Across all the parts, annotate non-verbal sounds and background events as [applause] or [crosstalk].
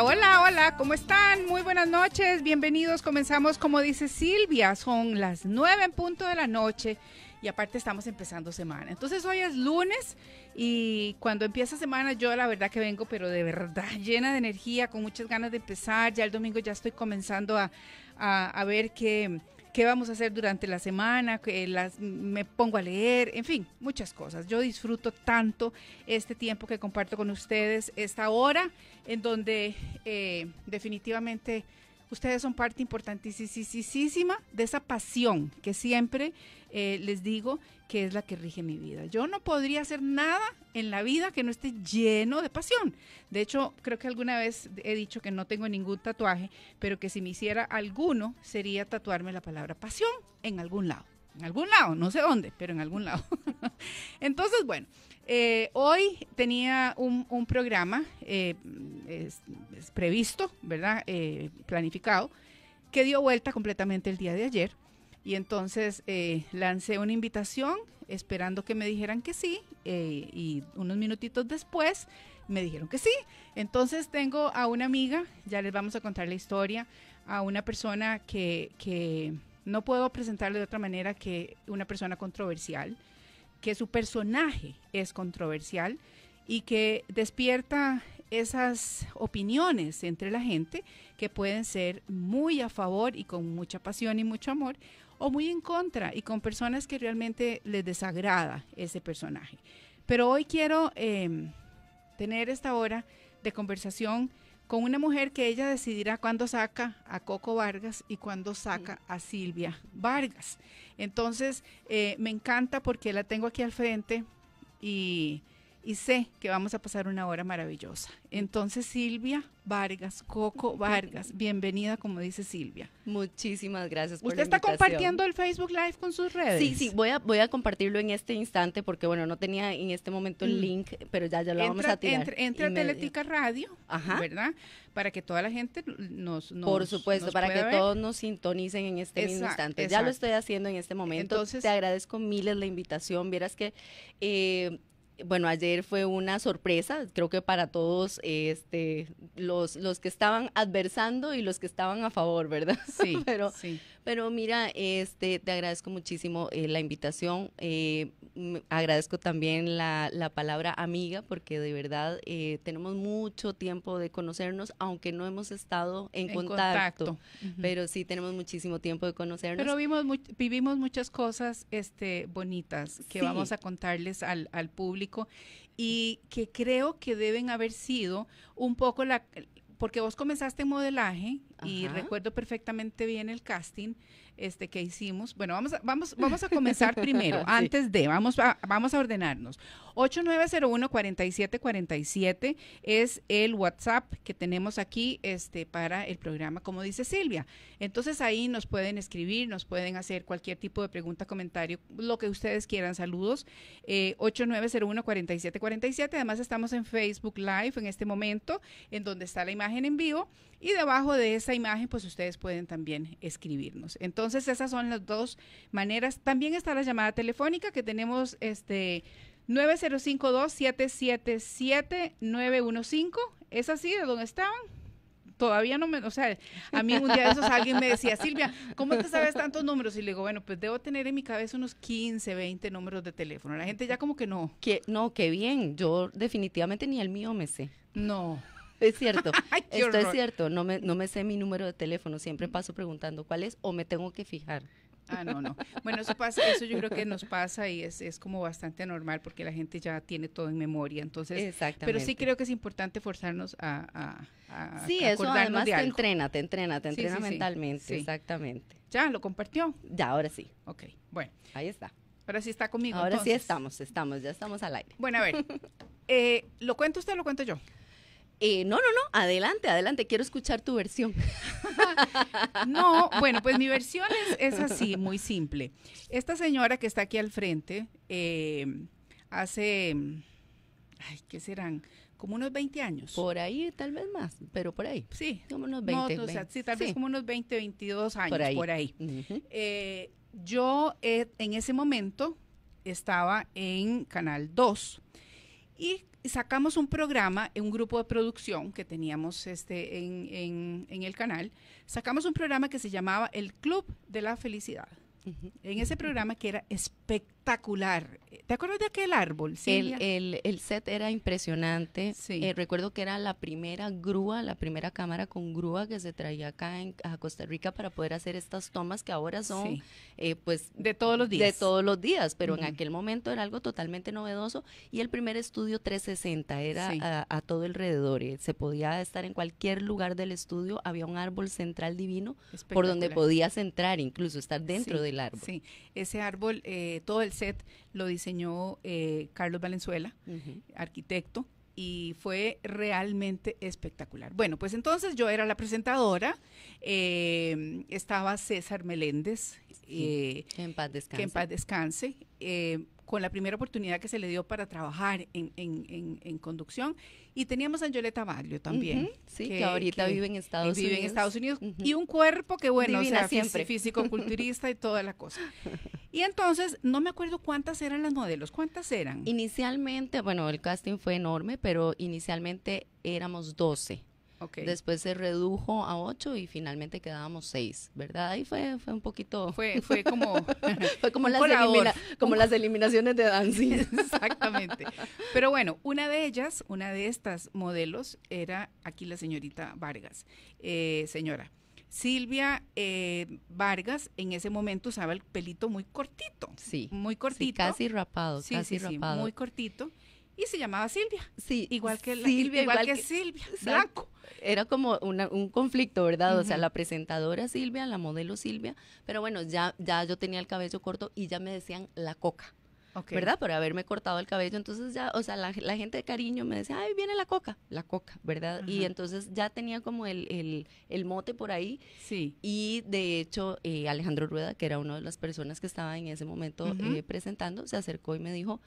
Hola, hola, ¿cómo están? Muy buenas noches, bienvenidos. Comenzamos, como dice Silvia, son las nueve en punto de la noche y aparte estamos empezando semana. Entonces hoy es lunes y cuando empieza semana yo la verdad que vengo, pero de verdad [laughs] llena de energía, con muchas ganas de empezar. Ya el domingo ya estoy comenzando a, a, a ver qué qué vamos a hacer durante la semana, que las, me pongo a leer, en fin, muchas cosas. Yo disfruto tanto este tiempo que comparto con ustedes, esta hora en donde eh, definitivamente Ustedes son parte importantísima de esa pasión que siempre eh, les digo que es la que rige mi vida. Yo no podría hacer nada en la vida que no esté lleno de pasión. De hecho, creo que alguna vez he dicho que no tengo ningún tatuaje, pero que si me hiciera alguno sería tatuarme la palabra pasión en algún lado. En algún lado, no sé dónde, pero en algún lado. [laughs] Entonces, bueno, eh, hoy tenía un, programa eh, es, previsto, ¿verdad? Eh, planificado, que dio vuelta completamente el día de ayer. Y entonces lancé una invitación esperando que me dijeran que sí. y unos minutitos después me dijeron que sí. Entonces tengo a una amiga, ya les vamos a contar la historia, a una persona que, que no puedo presentarle de otra manera que una persona controversial que su personaje es controversial y que despierta esas opiniones entre la gente que pueden ser muy a favor y con mucha pasión y mucho amor o muy en contra y con personas que realmente les desagrada ese personaje. Pero hoy quiero eh, tener esta hora de conversación con una mujer que ella decidirá cuándo saca a Coco Vargas y cuándo saca a Silvia Vargas. Entonces, eh, me encanta porque la tengo aquí al frente y y sé que vamos a pasar una hora maravillosa. Entonces, Silvia Vargas, Coco [laughs] Vargas, bienvenida, como dice Silvia. Muchísimas gracias. Por ¿Usted está compartiendo el Facebook Live con sus redes? Sí, sí, voy a, voy a compartirlo en este instante porque, bueno, no tenía en este momento el mm. link, pero ya, ya lo vamos a tirar. Entra, Teletica Radio, ¿verdad? Para que toda la gente nos. nos por supuesto, para que todos nos sintonicen en este mismo instante. Ya lo estoy haciendo en este momento. Entonces, Te agradezco miles la invitación. Vieras que. Eh, bueno, ayer fue una sorpresa, creo que para todos este, los, los que estaban adversando y los que estaban a favor, ¿verdad? Sí, [laughs] pero, sí. Pero mira, este, te agradezco muchísimo eh, la invitación. Eh, agradezco también la, la, palabra amiga, porque de verdad eh, tenemos mucho tiempo de conocernos, aunque no hemos estado en, contacto. Pero sí tenemos muchísimo tiempo de conocernos. Pero vimos vivimos muchas cosas este, bonitas que vamos a contarles al, al público y que creo que deben haber sido un poco la, porque vos comenzaste en modelaje y recuerdo perfectamente bien el casting, este, que hicimos. Bueno, vamos a, vamos, vamos a comenzar [laughs] primero, antes de, vamos a, vamos a ordenarnos. 8901-4747 es el WhatsApp que tenemos aquí este, para el programa, como dice Silvia. Entonces ahí nos pueden escribir, nos pueden hacer cualquier tipo de pregunta, comentario, lo que ustedes quieran. Saludos. Eh, 8901-4747. Además estamos en Facebook Live en este momento, en donde está la imagen en vivo. Y debajo de esa imagen, pues ustedes pueden también escribirnos. Entonces, entonces, esas son las dos maneras. También está la llamada telefónica que tenemos este 9052-777-915. ¿Es así de dónde estaban? Todavía no me, o sea, a mí un día de esos alguien me decía, Silvia, ¿cómo te sabes tantos números? Y le digo, bueno, pues debo tener en mi cabeza unos 15, 20 números de teléfono. La gente ya como que no. Que, no, qué bien. Yo definitivamente ni el mío me sé. No es cierto. [laughs] Esto es cierto. No me, no me sé mi número de teléfono. Siempre paso preguntando cuál es o me tengo que fijar. Ah, no, no. Bueno, eso pasa, eso yo creo que nos pasa y es, como bastante normal porque la gente ya tiene todo en memoria. Entonces, Exactamente. pero sí creo que es importante forzarnos a, a, a Sí, eso además te entrena, te entrena, te entrena mentalmente. Exactamente. ¿Ya lo compartió? Ya, ahora sí. Ok, bueno. Ahí está. Ahora sí está conmigo. Ahora sí estamos, estamos, ya estamos al aire. Bueno, a ver. [laughs] Eh, ¿Lo cuento usted o lo cuento yo? Eh, no, no, no, adelante, adelante, quiero escuchar tu versión. [laughs] no, bueno, pues mi versión es, así, muy simple. Esta señora que está aquí al frente, em, hace, ay, ¿qué serán? Como unos 20 años. Por ahí, tal vez más, pero por ahí. Sí. Como unos 20. No, o sí, tal vez como unos 20, 22 años, por ahí. Eh, yo eh, en ese momento estaba en Canal 2 y sacamos un programa, en un grupo de producción que teníamos este, en, en, el canal, sacamos un programa que se llamaba El Club de la Felicidad. En ese programa que era espectacular espectacular. ¿Te acuerdas de aquel árbol? Sí, el, set era impresionante. Eh, recuerdo que era la primera grúa, la primera cámara con grúa que se traía acá en, a Costa Rica para poder hacer estas tomas que ahora son, eh, pues, de todos los días. De todos los días, pero en aquel momento era algo totalmente novedoso y el primer estudio 360 era a, todo alrededor. Eh, se podía estar en cualquier lugar del estudio, había un árbol central divino por donde podías entrar, incluso estar dentro del árbol. Sí, ese árbol, todo el set lo diseñó eh, Carlos Valenzuela, arquitecto, y fue realmente espectacular. Bueno, pues entonces yo era la presentadora, eh, estaba César Meléndez. que en paz descanse. Eh, que en paz descanse con la primera oportunidad que se le dio para trabajar en, conducción. Y teníamos a Yoletta Barrio también. sí, que, ahorita vive en Estados Unidos. Vive en Estados Unidos. Y un cuerpo que, bueno, o sea, siempre. físico, culturista y toda la cosa. [laughs] Y entonces, no me acuerdo cuántas eran las modelos, cuántas eran. Inicialmente, bueno, el casting fue enorme, pero inicialmente éramos 12. Después se redujo a ocho y finalmente quedábamos seis, ¿verdad? Ahí fue, fue un poquito... Fue, fue como... [laughs] fue como, las, como las eliminaciones de Danzig. [laughs] Exactamente. Pero bueno, una de ellas, una de estas modelos era aquí la señorita Vargas. Eh, señora, Silvia eh, Vargas en ese momento usaba el pelito muy cortito. Sí. Muy cortito. casi rapado, sí, casi rapado. muy cortito y se llamaba Silvia. Sí. Igual que, Silvia, igual, que, Silvia, Blanco. Era como un conflicto, ¿verdad? O sea, la presentadora Silvia, la modelo Silvia, pero bueno, ya, ya yo tenía el cabello corto y ya me decían la coca. ¿Verdad? Por haberme cortado el cabello. Entonces ya, o sea, la, gente de cariño me decía, ay, viene la coca, la coca, ¿verdad? Y entonces ya tenía como el, el, el, mote por ahí. Sí. Y de hecho, eh, Alejandro Rueda, que era una de las personas que estaba en ese momento eh, presentando, se acercó y me dijo,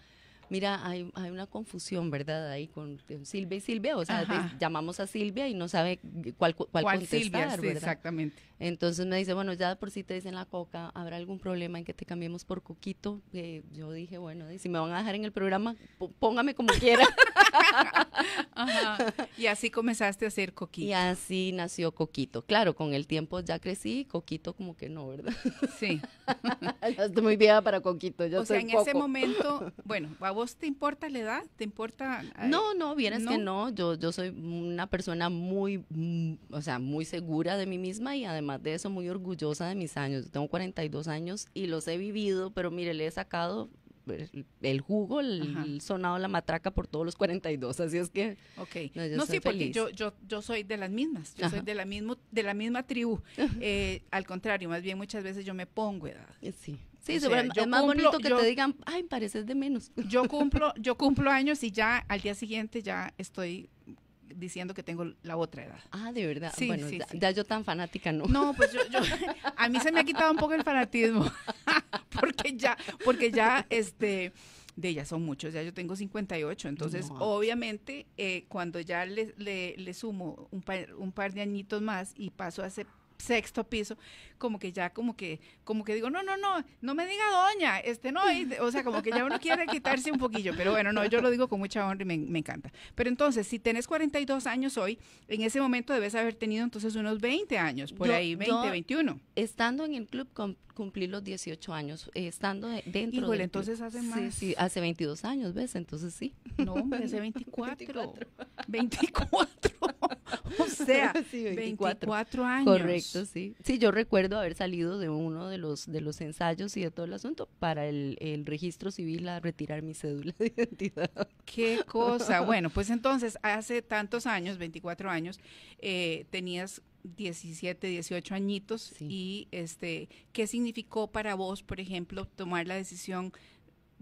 mira, hay, una confusión, ¿verdad? Ahí con, Silvia y Silvia, o sea, llamamos a Silvia y no sabe cuál, cuál, ¿Cuál contestar, exactamente. Entonces me dice, bueno, ya por si te dicen la coca, ¿habrá algún problema en que te cambiemos por coquito? Eh, yo dije, bueno, si me van a dejar en el programa, póngame como quiera. [laughs] [laughs] Y así comenzaste a hacer Coquito. Y así nació Coquito. Claro, con el tiempo ya crecí, Coquito como que no, ¿verdad? Sí. [laughs] estoy muy vieja para Coquito. Yo o sea, en ese momento, [laughs] bueno, ¿a vos te importa la edad? ¿Te importa? Eh, no, no, bien es que no. Yo, yo soy una persona muy, mm, o sea, muy segura de mí misma y además de eso muy orgullosa de mis años. Yo tengo 42 años y los he vivido, pero mire, le he sacado pues, el jugo, el, sonado, la matraca por todos los 42, así es que... Ok, no, yo sí, porque yo, yo, yo soy de las mismas, yo soy de la, mismo, de la misma tribu, [laughs] eh, al contrario, más bien muchas veces yo me pongo edad. Eh, sí. es más bonito que te digan, ay, pareces de menos. Yo [laughs] cumplo, yo cumplo años y ya al día siguiente ya estoy diciendo que tengo la otra edad. Ah, de verdad. bueno, ya, yo tan fanática no. No, pues yo, yo, [laughs] a mí se me ha quitado un poco el fanatismo, [laughs] porque ya, porque ya, este, de ellas son muchos, ya yo tengo 58, entonces obviamente eh, cuando ya le, le, sumo un par, un par de añitos más y paso a ser sexto piso, como que ya, como que, como que digo, no, no, no, no me diga doña, este no, o sea, como que ya uno quiere quitarse un poquillo, pero bueno, no, yo lo digo con mucha honra y me, encanta. Pero entonces, si tenés 42 años hoy, en ese momento debes haber tenido entonces unos 20 años, por ahí, 20, yo, 21. Estando en el club cumplí los 18 años, eh, estando dentro entonces hace más. hace 22 años, ¿ves? Entonces sí. No, hace 24. [laughs] 24. [laughs] o [laughs] sea, 24. años. Correcto, sí. Sí, yo recuerdo haber salido de uno de los, de los ensayos y de todo el asunto para el, registro civil a retirar mi cédula de identidad. Qué cosa. [laughs] Bueno, pues entonces, hace tantos años, 24 años, eh, tenías 17, 18 añitos y este, ¿qué significó para vos, por ejemplo, tomar la decisión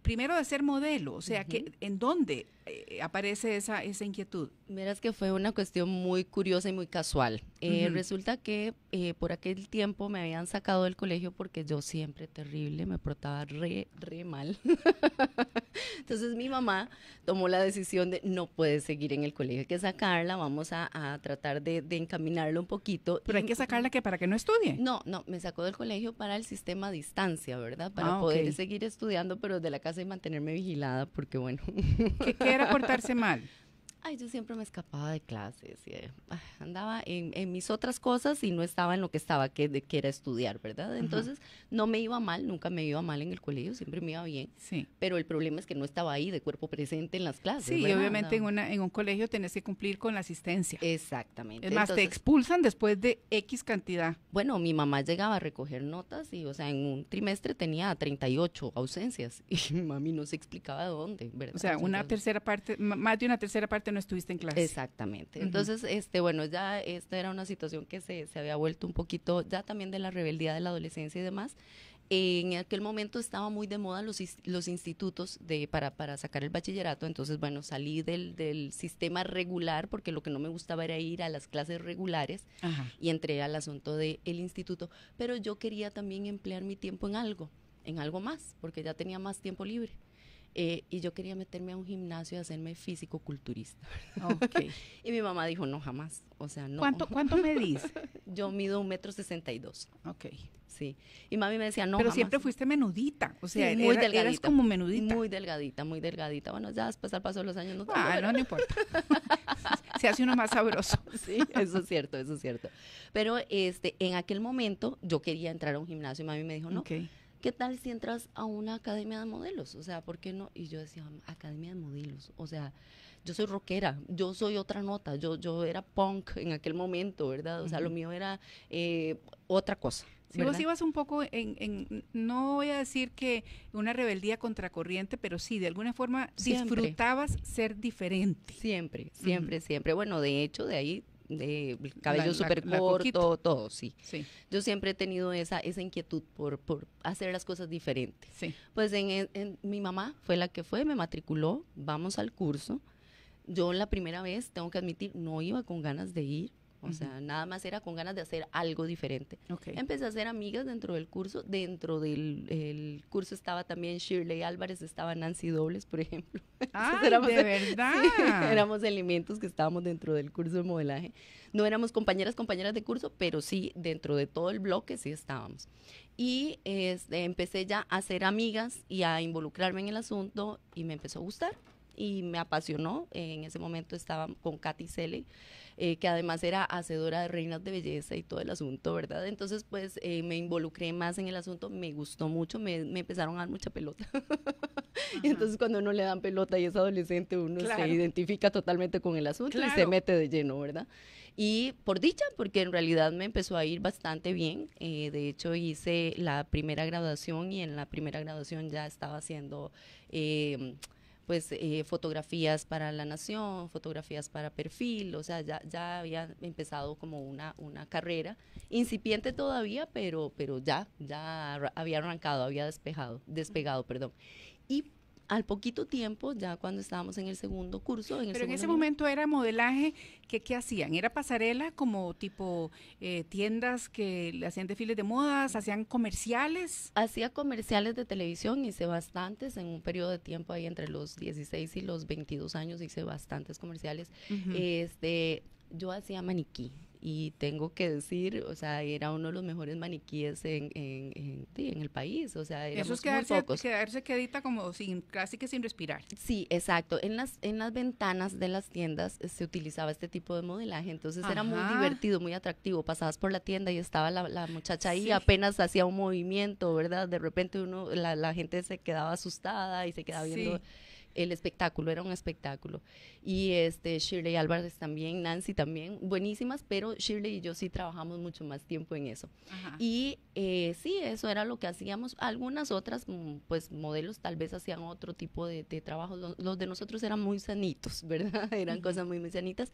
primero de ser modelo? O sea, que, ¿en dónde eh, aparece esa, esa inquietud? Miras que fue una cuestión muy curiosa y muy casual. Eh, resulta que eh, por aquel tiempo me habían sacado del colegio porque yo siempre terrible, me portaba re, re mal. [laughs] Entonces mi mamá tomó la decisión de no puede seguir en el colegio, hay que sacarla, vamos a, tratar de, encaminarlo un poquito. Pero hay que sacarla que para que no estudie. No, no, me sacó del colegio para el sistema a distancia, ¿verdad? Para ah, poder seguir estudiando, pero de la casa y mantenerme vigilada, porque bueno. ¿Qué, qué [laughs] cortarse portarse mal. Ay, yo siempre me escapaba de clases, y, eh, ah, andaba en, mis otras cosas y no estaba en lo que estaba, que, de, que era estudiar, ¿verdad? Entonces no me iba mal, nunca me iba mal en el colegio, siempre me iba bien. Sí. Pero el problema es que no estaba ahí de cuerpo presente en las clases. Sí, y obviamente en, un colegio tenés que cumplir con la asistencia. Exactamente. Es te expulsan después de X cantidad. Bueno, mi mamá llegaba a recoger notas y, o sea, en un trimestre tenía 38 ausencias [laughs] y mami no se explicaba dónde, ¿verdad? O sea, una tercera parte, más de una tercera parte no estuviste en clase. Exactamente. Entonces, este, bueno, ya esta era una situación que se, se había vuelto un poquito, ya también de la rebeldía de la adolescencia y demás. En aquel momento estaba muy de moda los, los institutos de, para, para, sacar el bachillerato, entonces bueno, salí del, del, sistema regular porque lo que no me gustaba era ir a las clases regulares y entré al asunto del el instituto, pero yo quería también emplear mi tiempo en algo, en algo más, porque ya tenía más tiempo libre. Eh, y yo quería meterme a un gimnasio y hacerme físico-culturista. [laughs] y mi mamá dijo, no, jamás. O sea, no. ¿Cuánto, cuánto [laughs] medís? yo mido un metro sesenta y dos. Ok. Sí. Y mami me decía, no, Pero siempre fuiste menudita. O sea, muy como menudita. Muy delgadita, muy delgadita. Bueno, ya después al paso de los años no Ah, no, no importa. [laughs] Se hace uno más sabroso. sí, eso es cierto, eso es cierto. Pero este, en aquel momento yo quería entrar a un gimnasio y mami me dijo, no. Okay ¿qué tal si entras a una academia de modelos? O sea, ¿por qué no? Y yo decía, academia de modelos, o sea, yo soy rockera, yo soy otra nota, yo, yo era punk en aquel momento, ¿verdad? O sea, lo mío era eh, otra cosa. Si un poco en, no voy a decir que una rebeldía contracorriente, pero sí, de alguna forma disfrutabas ser diferente. Siempre, siempre, siempre. Bueno, de hecho, de ahí eh, cabello súper corto, todo, sí. Yo siempre he tenido esa, esa inquietud por, por hacer las cosas diferentes. Pues en, en, mi mamá fue la que fue, me matriculó, vamos al curso. Yo la primera vez, tengo que admitir, no iba con ganas de ir, o sea, nada más era con ganas de hacer algo diferente. Empecé a hacer amigas dentro del curso. Dentro del curso estaba también Shirley Álvarez, estaba Nancy Dobles, por ejemplo. Ah, [laughs] de verdad. [laughs] éramos elementos que estábamos dentro del curso de modelaje. No éramos compañeras, compañeras de curso, pero sí, dentro de todo el bloque sí estábamos. Y este, empecé ya a hacer amigas y a involucrarme en el asunto y me empezó a gustar y me apasionó. En ese momento estaba con Katy Selle eh, que además era hacedora de reinas de belleza y todo el asunto, ¿verdad? Entonces, pues eh, me involucré más en el asunto, me gustó mucho, me, empezaron a dar mucha pelota. [laughs] y entonces cuando uno le dan pelota y es adolescente, uno se identifica totalmente con el asunto y se mete de lleno, ¿verdad? Y por dicha, porque en realidad me empezó a ir bastante bien. Eh, de hecho, hice la primera graduación y en la primera graduación ya estaba haciendo pues eh, fotografías para la nación, fotografías para perfil, o sea, ya, había empezado como una, una carrera, incipiente todavía, pero, pero ya, ya había arrancado, había despejado, despegado, perdón. Y al poquito tiempo, ya cuando estábamos en el segundo curso. En Pero en ese momento era modelaje, que, ¿qué hacían? ¿Era pasarela como tipo eh, tiendas que le hacían desfiles de modas, hacían comerciales? Hacía comerciales de televisión, hice bastantes en un periodo de tiempo ahí entre los 16 y los 22 años, hice bastantes comerciales. Este, yo hacía maniquí, y tengo que decir, o sea, era uno de los mejores maniquíes en, en, en, en el país, o sea, Eso es quedarse, Eso quedarse quedita como sin, casi que sin respirar. Sí, exacto. En las, en las ventanas de las tiendas eh, se utilizaba este tipo de modelaje, entonces era muy divertido, muy atractivo. Pasabas por la tienda y estaba la, muchacha ahí, apenas hacía un movimiento, ¿verdad? De repente uno, la, la gente se quedaba asustada y se quedaba viendo el espectáculo, era un espectáculo. Y este, Shirley Álvarez también, Nancy también, buenísimas, pero Shirley y yo sí trabajamos mucho más tiempo en eso. Y eh, sí, eso era lo que hacíamos. Algunas otras, mm, pues modelos tal vez hacían otro tipo de, trabajo. Los, de nosotros eran muy sanitos, [laughs] ¿verdad? Eran cosas muy, muy sanitas.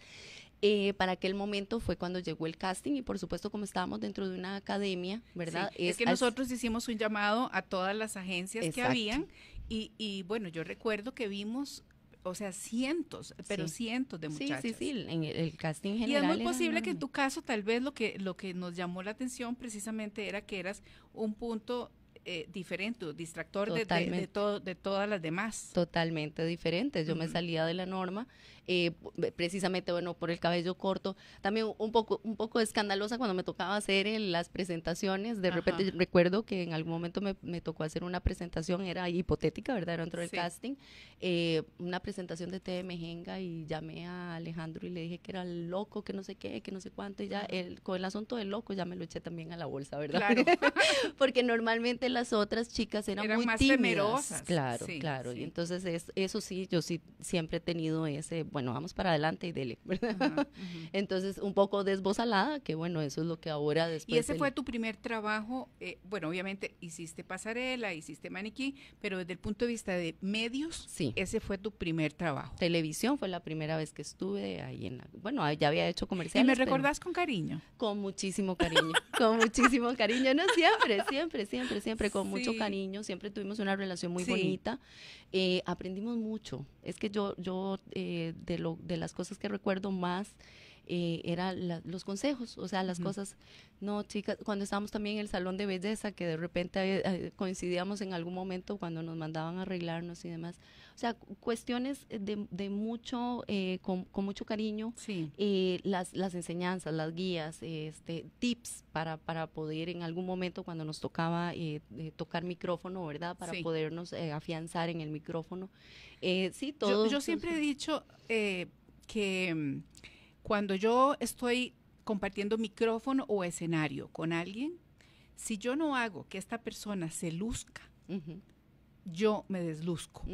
Eh, para aquel momento fue cuando llegó el casting y por supuesto como estábamos dentro de una academia, ¿verdad? es, que nosotros hicimos un llamado a todas las agencias que habían y, y bueno, yo recuerdo que vimos o sea, cientos, pero cientos de muchachas. Sí, sí, sí, en el casting general. Y es muy posible que en tu caso tal vez lo que lo que nos llamó la atención precisamente era que eras un punto eh, diferente, distractor de, de, todo, de todas las demás. Totalmente diferente. Yo me salía de la norma eh, precisamente, bueno, por el cabello corto. También un poco, un poco escandalosa cuando me tocaba hacer las presentaciones. De repente recuerdo que en algún momento me, tocó hacer una presentación, era hipotética, ¿verdad? Era dentro del casting. Eh, una presentación de TV y llamé a Alejandro y le dije que era loco, que no sé qué, que no sé cuánto. Y ya el, con el asunto del loco ya me lo eché también a la bolsa, ¿verdad? [laughs] Porque normalmente las otras chicas eran, más temerosas. Claro, claro. Y entonces eso sí, yo sí siempre he tenido ese bueno, vamos para adelante y dele, [laughs] ¿verdad? Entonces, un poco desbozalada, que bueno, eso es lo que ahora después... Y ese fue tu primer trabajo, eh, bueno, obviamente hiciste pasarela, hiciste maniquí, pero desde el punto de vista de medios, ese fue tu primer trabajo. Televisión fue la primera vez que estuve ahí en la... Bueno, ya había hecho comerciales. ¿Y me recordás con cariño? Con muchísimo cariño, [laughs] con muchísimo cariño, no siempre, siempre, siempre, siempre, con mucho cariño, siempre tuvimos una relación muy bonita, eh, aprendimos mucho, es que yo, yo eh, de, de las cosas que recuerdo más eh, eran los consejos, o sea, las cosas, no, chicas, cuando estábamos también en el salón de belleza, que de repente eh, eh, coincidíamos en algún momento cuando nos mandaban arreglarnos y demás, o sea, cuestiones eh, de, de mucho, eh, con, mucho cariño, eh, las, enseñanzas, las guías, este, tips para, poder en algún momento cuando nos tocaba tocar micrófono, ¿verdad? Para podernos afianzar en el micrófono. sí, todo. Yo, siempre he dicho que mm, cuando yo estoy compartiendo micrófono o escenario con alguien, si yo no hago que esta persona se luzca, yo me desluzco.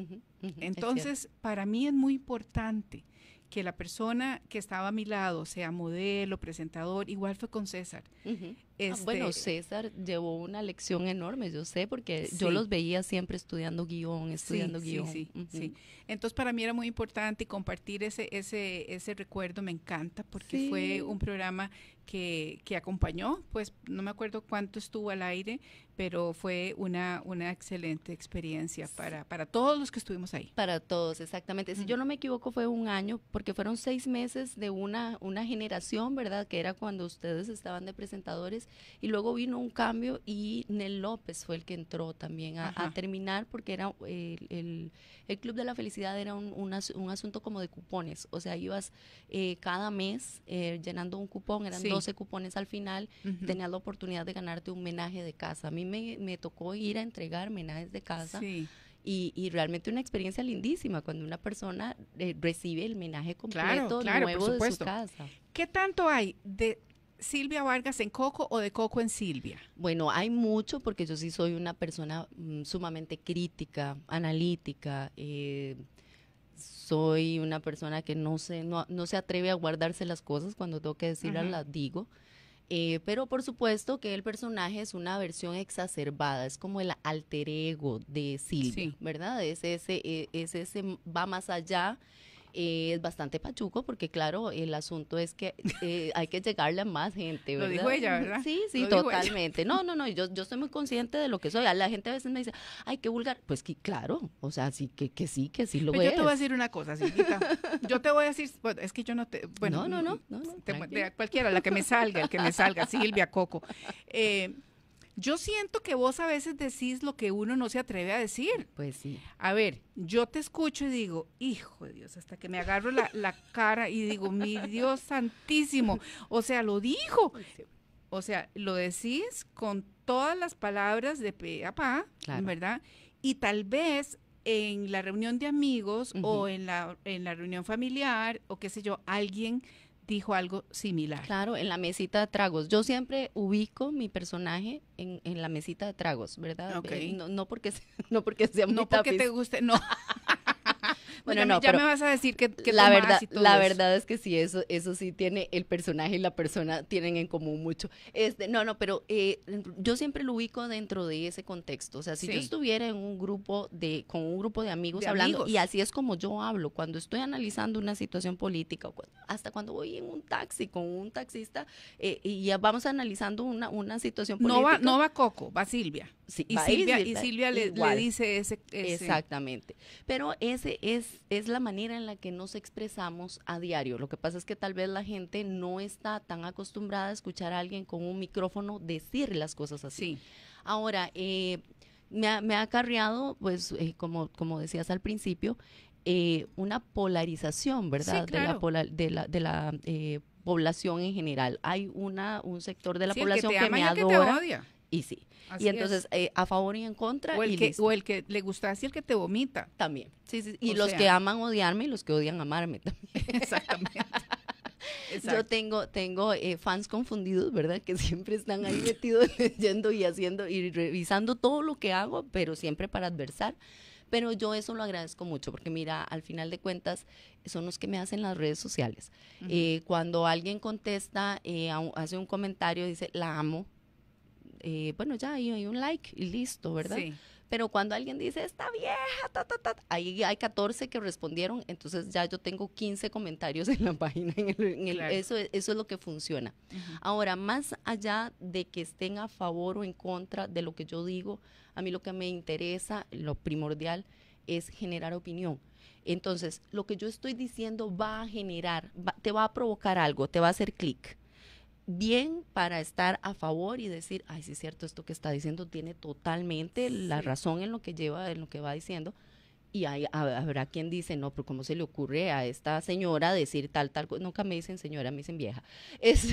Entonces, para mí es muy importante que la persona que estaba a mi lado, sea modelo, presentador, igual fue con César. Ah, bueno, este, César llevó una lección enorme, yo sé, porque yo los veía siempre estudiando guión, estudiando guión. Sí, sí, Entonces para mí era muy importante compartir ese, ese, ese recuerdo me encanta porque fue un programa que, que, acompañó, pues no me acuerdo cuánto estuvo al aire, pero fue una, una excelente experiencia para, para todos los que estuvimos ahí. Para todos, exactamente. Si yo no me equivoco fue un año, porque fueron seis meses de una, una generación, ¿verdad? Que era cuando ustedes estaban de presentadores y luego vino un cambio y Nel López fue el que entró también a, terminar porque era el, Club de la Felicidad era un, asunto como de cupones. O sea, ibas eh, cada mes eh, llenando un cupón, eran 12 cupones al final, tenías la oportunidad de ganarte un menaje de casa. A mí me, tocó ir a entregar menajes de casa. Y, realmente una experiencia lindísima cuando una persona eh, recibe el menaje completo de nuevo de su casa. ¿Qué tanto hay de Silvia Vargas en Coco o de Coco en Silvia? Bueno, hay mucho porque yo sí soy una persona mm, sumamente crítica, analítica. Eh, soy una persona que no se, no, no, se atreve a guardarse las cosas cuando tengo que decirlas, las digo. Eh, pero por supuesto que el personaje es una versión exacerbada, es como el alter ego de Silvia, ¿verdad? Es ese, e, es ese, mm, va más allá eh, es bastante pachuco porque claro, el asunto es que eh, hay que llegarle a más gente, ¿verdad? Lo dijo ella, ¿verdad? Sí, sí, totalmente. No, no, no, yo, yo estoy muy consciente de lo que soy. La gente a veces me dice, ay, qué vulgar. Pues que claro, o sea, sí, que, que sí, que sí lo Pero pues Yo te voy a decir una cosa, Silvita. Yo te voy a decir, bueno, es que yo no te, bueno. No, no, no. no, cualquiera, la que me salga, el que me salga, Silvia, Coco. Eh, yo siento que vos a veces decís lo que uno no se atreve a decir. Pues sí. A ver, yo te escucho y digo, hijo de Dios, hasta que me agarro la, cara y digo, mi Dios santísimo. O sea, lo dijo. Pues o sea, lo decís con todas las palabras de papá, ¿verdad? Y tal vez en la reunión de amigos o en la, en la reunión familiar o qué sé yo, alguien dijo algo similar. Claro, en la mesita de tragos. Yo siempre ubico mi personaje en, en la mesita de tragos, ¿verdad? Eh, no, no, porque, [laughs] no porque sea no porque te guste, no. [laughs] Bueno, no, ya me vas a decir que, la verdad, la verdad es que sí, eso, eso sí tiene el personaje y la persona tienen en común mucho. Este, no, no, pero eh, yo siempre lo ubico dentro de ese contexto. O sea, si yo estuviera en un grupo de, con un grupo de amigos hablando y así es como yo hablo cuando estoy analizando una situación política, o hasta cuando voy en un taxi con un taxista eh, y ya vamos analizando una, una situación política. No va, no va Coco, va Silvia y, Silvia, le, dice ese, Exactamente. Pero ese es, es la manera en la que nos expresamos a diario. Lo que pasa es que tal vez la gente no está tan acostumbrada a escuchar a alguien con un micrófono decir las cosas así. Ahora, eh, me, ha, me, ha, acarreado, pues, eh, como, como decías al principio, eh, una polarización, ¿verdad? De la, población en general. Hay una un sector de la población que, me adora. Que te Y sí y entonces eh, a favor y en contra. O el, que, o el que le gusta el que te vomita. También. Sí, sí, y los que aman odiarme y los que odian amarme también. [laughs] Exactamente. [laughs] Yo tengo, tengo eh, fans confundidos, ¿verdad? Que siempre están ahí metidos [laughs] leyendo y haciendo y revisando todo lo que hago, pero siempre para adversar. Pero yo eso lo agradezco mucho, porque mira, al final de cuentas, son los que me hacen las redes sociales. Eh, cuando alguien contesta, hace un comentario, dice, la amo, eh, bueno, ya hay, un like y listo, ¿verdad? Pero cuando alguien dice, está vieja, ahí hay 14 que respondieron, entonces ya yo tengo 15 comentarios en la [laughs] página. eso, es lo que funciona. Ahora, más allá de que estén a favor o en contra de lo que yo digo, a mí lo que me interesa, lo primordial, es generar opinión. Entonces, lo que yo estoy diciendo va a generar, te va a provocar algo, te va a hacer clic bien para estar a favor y decir, ay, sí es cierto, esto que está diciendo tiene totalmente la razón en lo que lleva, en lo que va diciendo. Y hay, habrá quien dice, no, pero ¿cómo se le ocurre a esta señora decir tal, tal Nunca me dicen señora, me dicen vieja. [laughs] Es,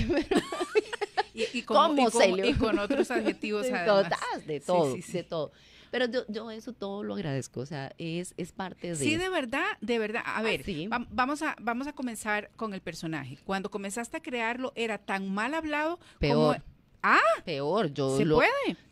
y, y, ¿Cómo y, con otros adjetivos además. de todo, sí, sí, de todo. Pero yo, yo, eso todo lo agradezco, o sea, es, es parte de... Sí, de verdad, de verdad. A ah, ver, vamos, a, vamos a comenzar con el personaje. Cuando comenzaste a crearlo era tan mal hablado Peor. Como, ah, peor, yo ¿se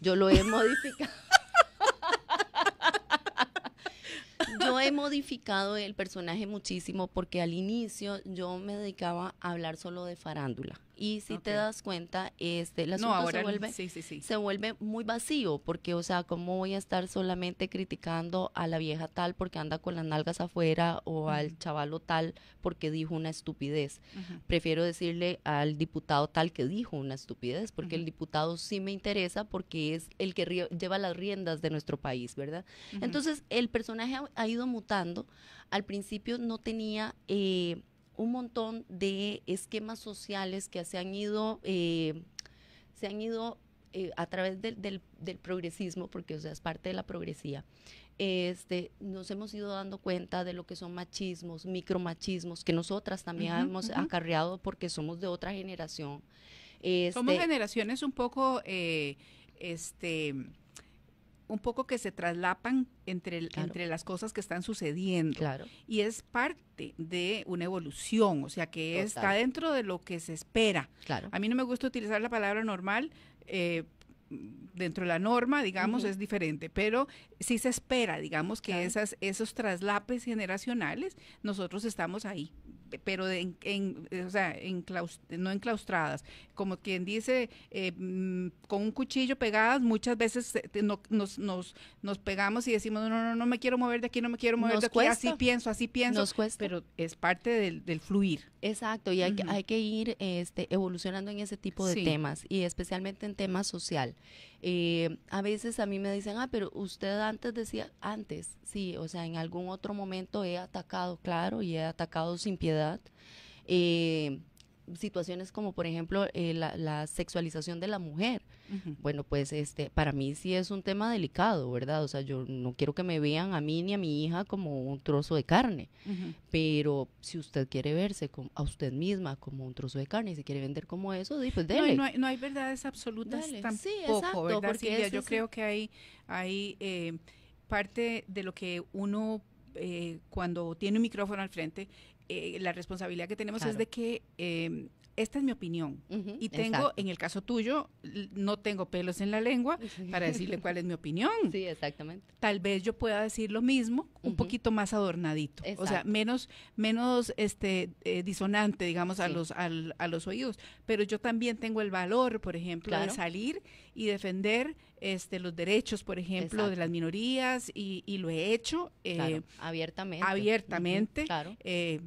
Yo lo he modificado. [laughs] yo he modificado el personaje muchísimo porque al inicio yo me dedicaba a hablar solo de farándula y si te das cuenta, este, el asunto se, vuelve, se vuelve muy vacío, porque, o sea, ¿cómo voy a estar solamente criticando a la vieja tal porque anda con las nalgas afuera o al chavalo tal porque dijo una estupidez? Prefiero decirle al diputado tal que dijo una estupidez, porque el diputado sí me interesa porque es el que lleva las riendas de nuestro país, ¿verdad? Entonces, el personaje ha, ido mutando. Al principio no tenía... Eh, un montón de esquemas sociales que se han ido, eh, se han ido eh, a través del, progresismo, porque o sea, es parte de la progresía, este, nos hemos ido dando cuenta de lo que son machismos, micromachismos, que nosotras también hemos acarreado porque somos de otra generación. somos este generaciones un poco, eh, este, un poco que se traslapan entre, entre las cosas que están sucediendo. Claro. Y es parte de una evolución, o sea que está dentro de lo que se espera. A mí no me gusta utilizar la palabra normal. Eh, dentro de la norma, digamos, es diferente, pero sí se espera, digamos, que esas, esos traslapes generacionales, nosotros estamos ahí pero en, en, eh, o sea, no enclaustradas, como quien dice, eh, mm, con un cuchillo pegadas, muchas veces eh, no, nos, nos, pegamos y decimos, no, no, no, me quiero mover de aquí, no me quiero mover de aquí, así pienso, así pienso, pero es parte del, del fluir. Exacto, y hay, hay que ir este, evolucionando en ese tipo de temas, y especialmente en temas social. Eh, a veces a mí me dicen, ah, pero usted antes decía, antes, sí, o sea, en algún otro momento he atacado, claro, y he atacado sin piedad. Eh, situaciones como por ejemplo eh, la, sexualización de la mujer. Bueno, pues este para mí sí es un tema delicado, ¿verdad? O sea, yo no quiero que me vean a mí ni a mi hija como un trozo de carne, pero si usted quiere verse a usted misma como un trozo de carne y se quiere vender como eso, pues dele. No, hay, verdades absolutas tampoco, exacto, Porque yo creo que hay, hay eh, parte de lo que uno eh, cuando tiene un micrófono al frente, eh, la responsabilidad que tenemos es de que em, esta es mi opinión. y tengo, en el caso tuyo, no tengo pelos en la lengua [laughs] para decirle cuál es mi opinión. Sí, exactamente. Tal vez yo pueda decir lo mismo, un poquito más adornadito. O sea, menos, menos este eh, disonante, digamos, a los, al, a los oídos. Pero yo también tengo el valor, por ejemplo, de salir y defender este, los derechos, por ejemplo, de las minorías y, y, lo he hecho. Eh, abiertamente. Abiertamente. Eh,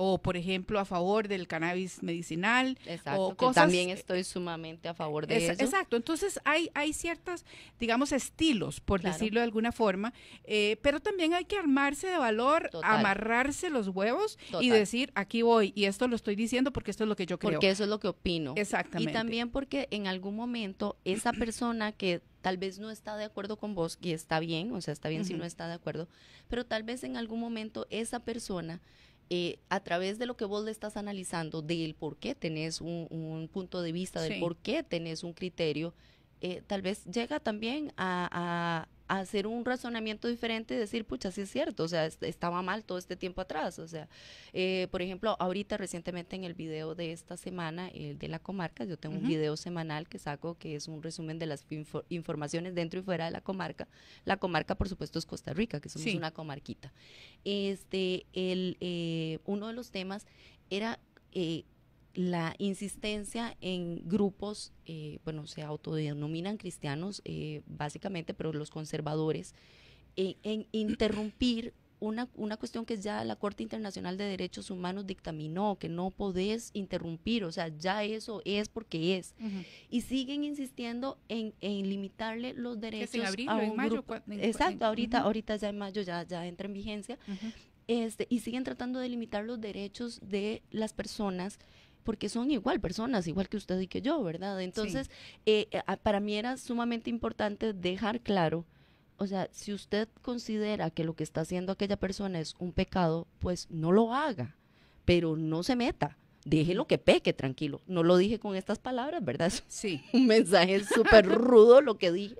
o por ejemplo a favor del cannabis medicinal o también eh, estoy sumamente a favor de eso exacto entonces hay hay ciertas digamos estilos por decirlo de alguna forma eh, pero también hay que armarse de valor amarrarse los huevos y decir aquí voy y esto lo estoy diciendo porque esto es lo que yo creo porque eso es lo que opino exactamente y también porque en algún momento esa persona que tal vez no está de acuerdo con vos y está bien o sea está bien si no está de acuerdo pero tal vez en algún momento esa persona eh, a través de lo que vos le estás analizando, del por qué tenés un, punto de vista, del por qué tenés un criterio, eh, tal vez llega también a, hacer un razonamiento diferente y decir, pucha, sí es cierto, o sea, estaba mal todo este tiempo atrás. O sea, eh, por ejemplo, ahorita recientemente en el video de esta semana, el eh, de la comarca, yo tengo un video semanal que saco que es un resumen de las informaciones dentro y fuera de la comarca. La comarca, por supuesto, es Costa Rica, que somos una comarquita. Este, el, eh, uno de los temas era... Eh, la insistencia en grupos, eh, bueno, se autodenominan cristianos eh, básicamente, pero los conservadores, e, en interrumpir una, cuestión que ya la Corte Internacional de Derechos Humanos dictaminó, que no podés interrumpir, o sea, ya eso es porque es. Y siguen insistiendo en, en limitarle los derechos. Que en abril, a exacto, ahorita, ahorita ya en mayo ya, ya entra en vigencia. este, y siguen tratando de limitar los derechos de las personas porque son igual personas, igual que usted y que yo, ¿verdad? Entonces, eh, eh, para mí era sumamente importante dejar claro, o sea, si usted considera que lo que está haciendo aquella persona es un pecado, pues no lo haga, pero no se meta. lo que peque, tranquilo. No lo dije con estas palabras, ¿verdad? sí. [laughs] Un mensaje súper rudo lo que dije.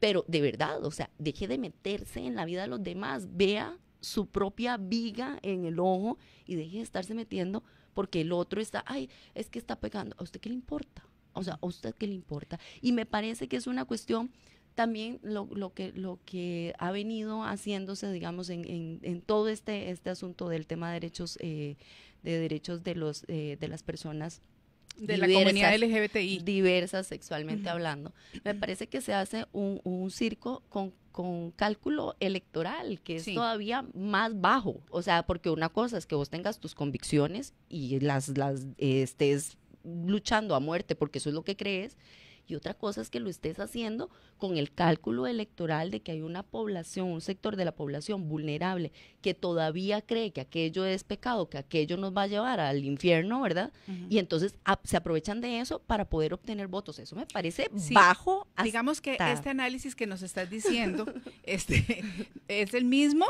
Pero de verdad, o sea, deje de meterse en la vida de los demás. Vea su propia viga en el ojo y deje de estarse metiendo porque el otro está, ay, es que está pegando. ¿A usted qué le importa? O sea, ¿a usted qué le importa? Y me parece que es una cuestión también lo, que, lo que ha venido haciéndose, digamos, en, todo este, este, asunto del tema de derechos, eh, de, derechos de, los, eh, las personas de la comunidad LGBTI. Diversas sexualmente hablando. Me parece que se hace un circo con con cálculo electoral, que es todavía más bajo. O sea, porque una cosa es que vos tengas tus convicciones y las, las eh, estés luchando a muerte porque eso es lo que crees, y otra cosa es que lo estés haciendo con el cálculo electoral de que hay una población, un sector de la población vulnerable que todavía cree que aquello es pecado, que aquello nos va a llevar al infierno, ¿verdad? Y entonces ah, se aprovechan de eso para poder obtener votos. Eso me parece bajo. Digamos que este análisis que nos estás diciendo [laughs] este, es el mismo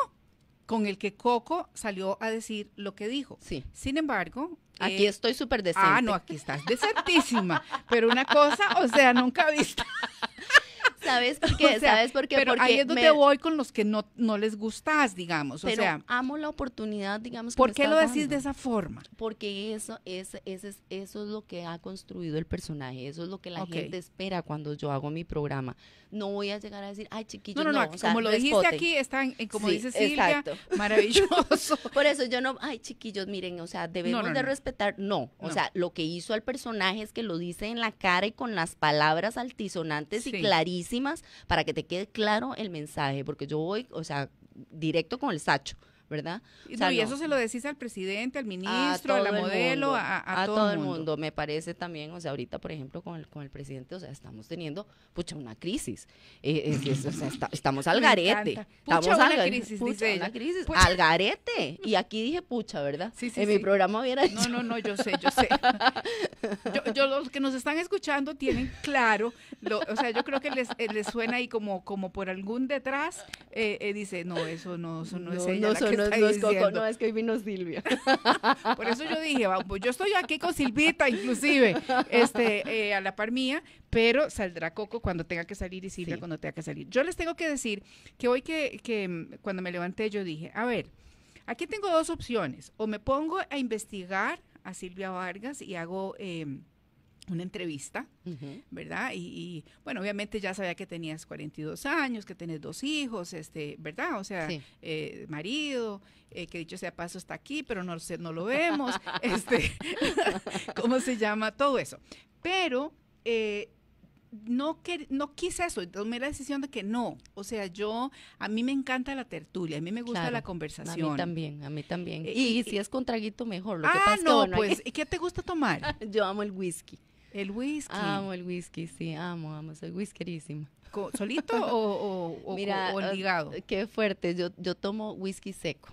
con el que Coco salió a decir lo que dijo. Sí. Sin embargo, Aquí eh, estoy súper decente. Ah, no, aquí estás decentísima. pero una cosa, o sea, nunca vista. [laughs] [laughs] ¿Sabes por qué? ¿Sabes Pero ahí es donde voy con los que no, no les gustas, digamos. Pero sea, amo la oportunidad, digamos. Que ¿Por qué lo decís de esa forma? Porque eso es, eso es, eso es lo que ha construido el personaje, eso es lo que la gente espera cuando yo hago mi programa. No voy a llegar a decir, ay, chiquillos, no. como lo dijiste aquí, en como dices dice [laughs] maravilloso. [laughs] por eso yo no, ay, chiquillos, miren, o sea, debemos de respetar, no, o sea, lo que hizo al personaje es que lo dice en la cara y con las palabras altisonantes y claritas para que te quede claro el mensaje, porque yo voy, o sea, directo con el sacho. ¿verdad? y eso se lo decís al presidente, al ministro, a, la modelo, a, todo, el mundo. Me parece también, o sea, ahorita, por ejemplo, con el, con el presidente, o sea, estamos teniendo, pucha, una crisis. Eh, eh, estamos [laughs] al garete. Pucha, una crisis, dice una crisis. Al garete. Y aquí dije, pucha, ¿verdad? Sí, sí, en mi programa hubiera No, no, no, yo sé, yo sé. yo, los que nos están escuchando tienen claro, o sea, yo creo que eh, les, suena ahí como, como por algún detrás, dice, no, eso no, eso no, es ella no, es Coco, no, es que hoy vino Silvia. [laughs] Por eso yo dije, pues yo estoy aquí con Silvita, inclusive, este, eh, a la par mía, pero saldrá Coco cuando tenga que salir y Silvia cuando tenga que salir. Yo les tengo que decir que hoy que, mm, cuando me levanté yo dije, a ver, aquí tengo dos opciones, o me pongo a investigar a Silvia Vargas y hago... Em, una entrevista, ¿verdad? Y, bueno, obviamente ya sabía que tenías 42 años, que tenés dos hijos, este, ¿verdad? O sea, eh, marido, eh, que dicho sea paso está aquí, pero no, no lo vemos, [laughs] este, [laughs] ¿cómo se llama? Todo eso. Pero eh, no, que, no quise eso, tomé la decisión de que no. O sea, yo, a mí me encanta la tertulia, a mí me gusta la conversación. A mí también, a mí también. y, si es con traguito, mejor. Lo ah, que pasa no, pues, que, ¿qué te gusta tomar? [laughs] yo amo el whisky. El whisky. Amo el whisky, sí, amo, amo, soy whiskerísima. ¿Solito [laughs] o, o, Mira, ah, ligado? Qué fuerte, yo, yo tomo whisky seco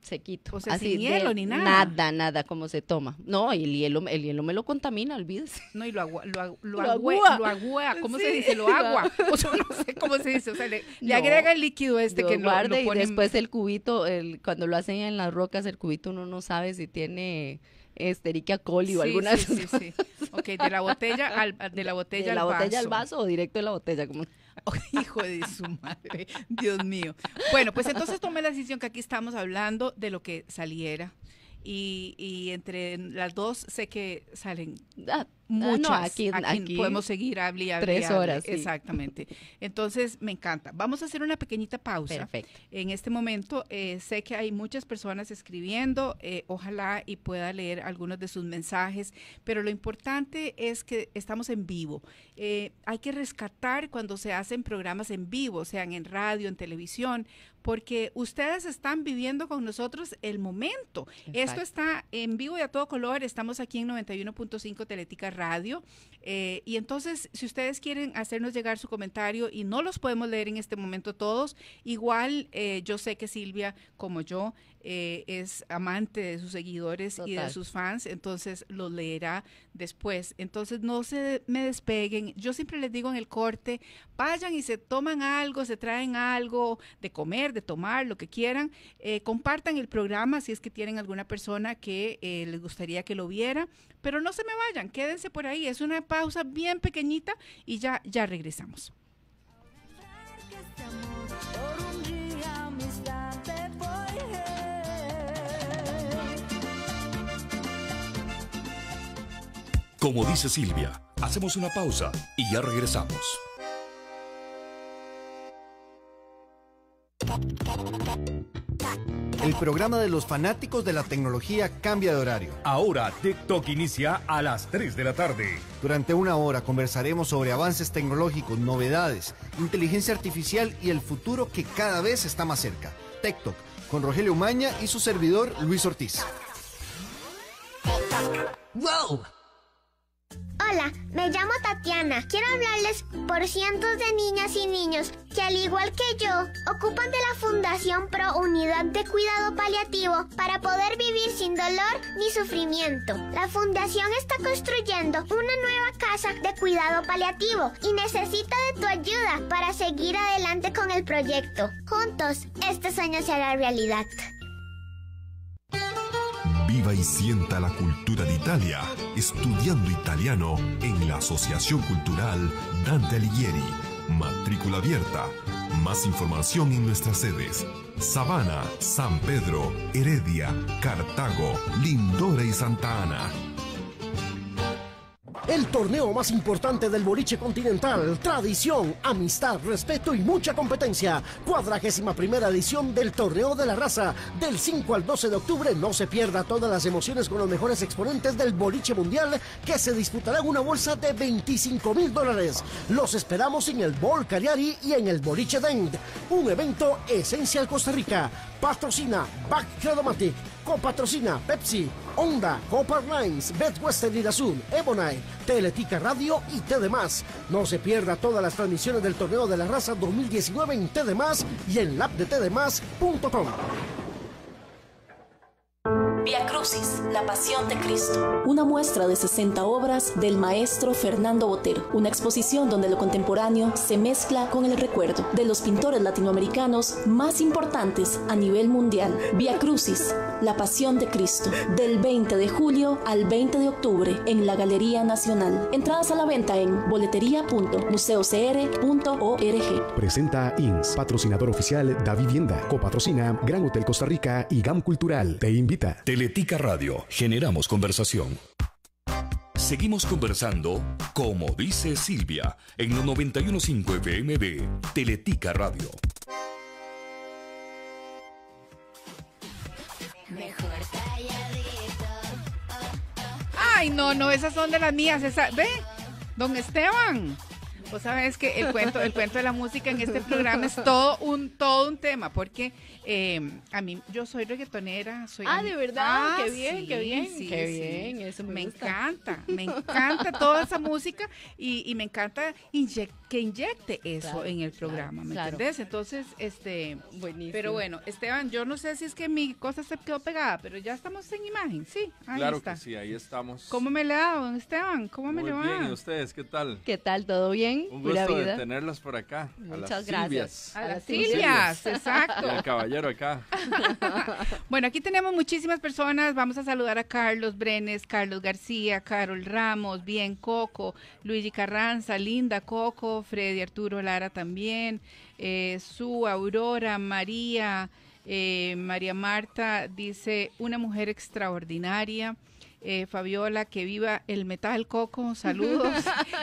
sequito. O sea, sin hielo ni nada. Nada, nada, como se toma. No, el hielo, el hielo me lo contamina, olvídese. No, y lo agua, lo, lo agua, ¿cómo se dice? Lo agua. [laughs] O sea, no sé cómo se dice. O sea, le, agrega el líquido este que no lo, y después el cubito, el, cuando lo hacen en las rocas, el cubito uno no sabe si tiene esterica coli o alguna sí, sí, sí. Ok, de la botella al, de la botella de la botella al vaso o directo de la botella. Como... hijo de su madre, Dios mío. Bueno, pues entonces tomé la decisión que aquí estamos hablando de lo que saliera. Y, entre las dos sé que salen ah, Ah, muchas. No, aquí, podemos seguir, hablando. Tres horas. Exactamente. Entonces, me encanta. Vamos a hacer una pequeñita pausa. Perfecto. En este momento, eh, sé que hay muchas personas escribiendo. Eh, ojalá y pueda leer algunos de sus mensajes. Pero lo importante es que estamos en vivo. Eh, hay que rescatar cuando se hacen programas en vivo, sean en radio, en televisión, porque ustedes están viviendo con nosotros el momento. Esto está en vivo y a todo color. Estamos aquí en 91.5 Teletica radio eh, y entonces, si ustedes quieren hacernos llegar su comentario y no los podemos leer en este momento todos, igual eh, yo sé que Silvia, como yo, eh, es amante de sus seguidores y de sus fans, entonces los leerá después. Entonces, no se me despeguen. Yo siempre les digo en el corte, vayan y se toman algo, se traen algo de comer, de tomar, lo que quieran. compartan el programa si es que tienen alguna persona que les gustaría que lo viera, pero no se me vayan, quédense por ahí. Es una pausa bien pequeñita y ya, ya regresamos. Como dice Silvia, hacemos una pausa y ya regresamos. El programa de los fanáticos de la tecnología cambia de horario. Ahora TikTok inicia a las 3 de la tarde. Durante una hora conversaremos sobre avances tecnológicos, novedades, inteligencia artificial y el futuro que cada vez está más cerca. TikTok con Rogelio Maña y su servidor Luis Ortiz. Hola, me llamo Tatiana. Quiero hablarles por cientos de niñas y niños que, al igual que yo, ocupan de la Fundación Pro Unidad de Cuidado Paliativo para poder vivir sin dolor ni sufrimiento. La Fundación está construyendo una nueva casa de cuidado paliativo y necesita de tu ayuda para seguir adelante con el proyecto. Juntos, este sueño será realidad. Viva y sienta la cultura de Italia, estudiando italiano en la Asociación Cultural Dante Alighieri. Matrícula abierta. Más información en nuestras sedes. Sabana, San Pedro, Heredia, Cartago, Lindora y Santa Ana. El torneo más importante del boliche continental. Tradición, amistad, respeto y mucha competencia. Cuadragésima primera edición del Torneo de la Raza. Del 5 al 12 de octubre no se pierda todas las emociones con los mejores exponentes del boliche mundial que se disputarán una bolsa de 25 mil dólares. Los esperamos en el Bol Cariari y en el Boliche Dend. Un evento Esencial Costa Rica. Patrocina Back Credomatic, copatrocina Pepsi, Honda, Copper Lines, Betwest, y Azul, Ebonite, Teletica Radio y TDMás. No se pierda todas las transmisiones del Torneo de la Raza 2019 en TDMás y en labdeTDMás.com. Crucis, La Pasión de Cristo. Una muestra de 60 obras del maestro Fernando Botero. Una exposición donde lo contemporáneo se mezcla con el recuerdo de los pintores latinoamericanos más importantes a nivel mundial. Via Crucis, la Pasión de Cristo, del 20 de julio al 20 de octubre en la Galería Nacional. Entradas a la venta en boletería.museocr.org. Presenta INS, patrocinador oficial Da Vivienda, copatrocina Gran Hotel Costa Rica y GAM Cultural. Te invita. Teletica Radio, generamos conversación. Seguimos conversando, como dice Silvia, en los 915 FM de Teletica Radio. Mejor Ay, no, no, esas son de las mías. Esa, ve, don Esteban. Vos sabés que el cuento, el cuento de la música en este programa es todo un, todo un tema, porque em, a mí, yo soy reggaetonera, soy. Ah, de verdad, ah, qué bien, qué bien, qué bien, eso me, encanta, me encanta toda esa música y, y me encanta inyectar que inyecte eso en el programa, ¿me entiendes? Entonces, este, Buenísimo. pero bueno, Esteban, yo no sé si es que mi cosa se quedó pegada, pero ya estamos en imagen, sí, ahí claro que sí, ahí estamos. ¿Cómo me le da, don Esteban? ¿Cómo me le va? bien, ¿y ustedes qué tal? ¿Qué tal? ¿Todo bien? Un gusto de tenerlas por acá. Muchas gracias. A, las [laughs] exacto. Y caballero acá. [laughs] bueno, aquí tenemos muchísimas personas, vamos a saludar a Carlos Brenes, Carlos García, Carol Ramos, Bien Coco, Luigi Carranza, Linda Coco, Freddy Arturo Lara también, eh, Su, Aurora, María, eh, María Marta dice, una mujer extraordinaria. Eh, Fabiola, que viva el metal coco, [laughs] saludos.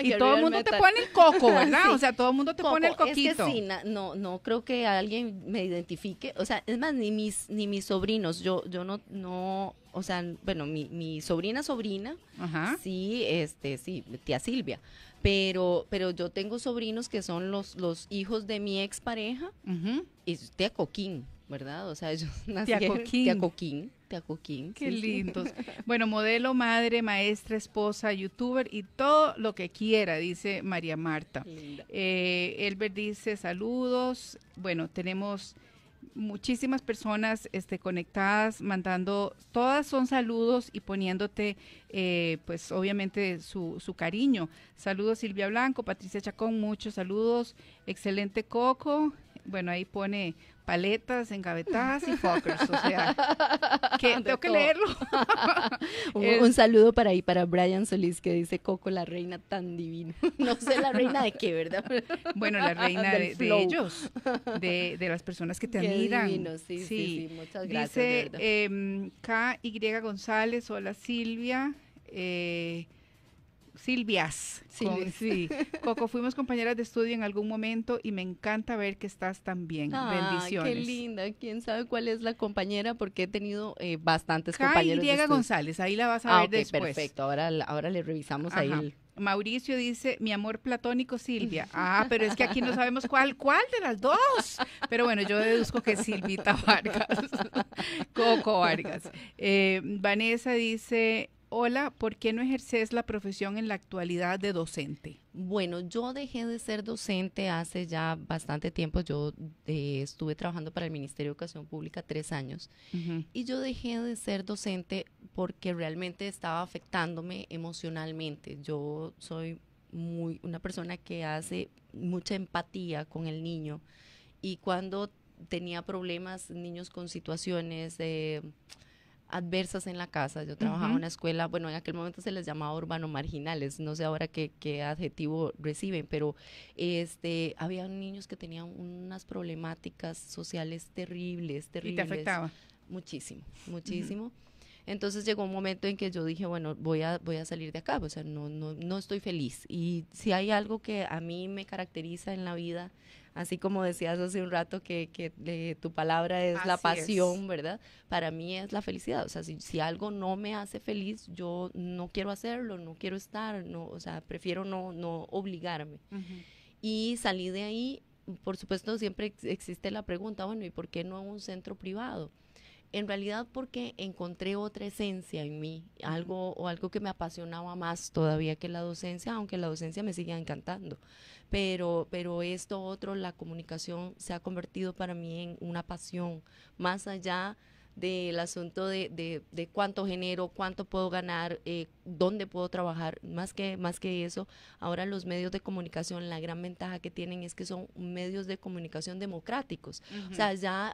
y todo el mundo te pone el coco, ¿verdad? [laughs] O sea, todo el mundo te pone el coquito. no, no creo que alguien me identifique. O sea, es más, ni mis, ni mis sobrinos, yo, yo no, no, o sea, bueno, mi, mi sobrina sobrina, sí, este, sí, tía Silvia. Pero, pero yo tengo sobrinos que son los, los hijos de mi expareja pareja. y tía Coquín, ¿verdad? O sea, yo [laughs] Tía Coquín Qué lindos. [laughs] Bueno, modelo, madre, maestra, esposa, youtuber y todo lo que quiera, dice María Marta. Eh, Elber dice saludos. Bueno, tenemos muchísimas personas este, conectadas, mandando, todas son saludos y poniéndote, eh, pues obviamente, su, su, cariño. Saludos Silvia Blanco, Patricia Chacón, muchos saludos. Excelente Coco. Bueno, ahí pone paletas, engavetadas y fuckers. O sea, [laughs] que tengo que leerlo. [laughs] un, saludo para ahí, para Brian Solís, que dice Coco, la reina tan divina. [laughs] No sé la reina de qué, ¿verdad? bueno, la reina de, ellos, de, de, las personas que te admiran. sí, sí. sí, muchas gracias. Dice eh, em, KY González, hola Silvia. Eh, Silvias. sí. [laughs] Coco, fuimos compañeras de estudio en algún momento y me encanta ver que estás tan bien. Ah, Qué linda. Quién sabe cuál es la compañera porque he tenido eh, bastantes Kai compañeros. Diego González, ahí la vas a ah, ver después. Perfecto. Ahora, ahora le revisamos ahí. Mauricio dice, mi amor platónico Silvia. [laughs] Ah, pero es que aquí no sabemos cuál, cuál de las dos. Pero bueno, yo deduzco que es Silvita Vargas, [laughs] Coco Vargas. Eh, Vanessa dice, Hola, ¿por qué no ejerces la profesión en la actualidad de docente? Bueno, yo dejé de ser docente hace ya bastante tiempo. Yo eh, estuve trabajando para el Ministerio de Educación Pública tres años y yo dejé de ser docente porque realmente estaba afectándome emocionalmente. Yo soy muy una persona que hace mucha empatía con el niño y cuando tenía problemas, niños con situaciones de adversas en la casa. Yo trabajaba en una escuela, bueno, en aquel momento se les llamaba urbano marginales, no sé ahora qué, adjetivo reciben, pero este, había niños que tenían unas problemáticas sociales terribles, terribles. ¿Y te afectaba? Muchísimo, muchísimo. Entonces llegó un momento en que yo dije, bueno, voy a, voy a salir de acá, o sea, no, no, no estoy feliz. Y si hay algo que a mí me caracteriza en la vida, así como decías hace un rato que, que eh, tu palabra es la pasión, ¿verdad? Para mí es la felicidad, o sea, si, algo no me hace feliz, yo no quiero hacerlo, no quiero estar, no, o sea, prefiero no, no obligarme. Y salí de ahí, por supuesto, siempre existe la pregunta, bueno, ¿y por qué no un centro privado? En realidad porque encontré otra esencia en mí, algo o algo que me apasionaba más todavía que la docencia, aunque la docencia me sigue encantando pero, pero esto otro, la comunicación se ha convertido para mí en una pasión, más allá del asunto de, cuánto genero, cuánto puedo ganar, eh, dónde puedo trabajar, más que, más que eso, ahora los medios de comunicación, la gran ventaja que tienen es que son medios de comunicación democráticos. O sea, ya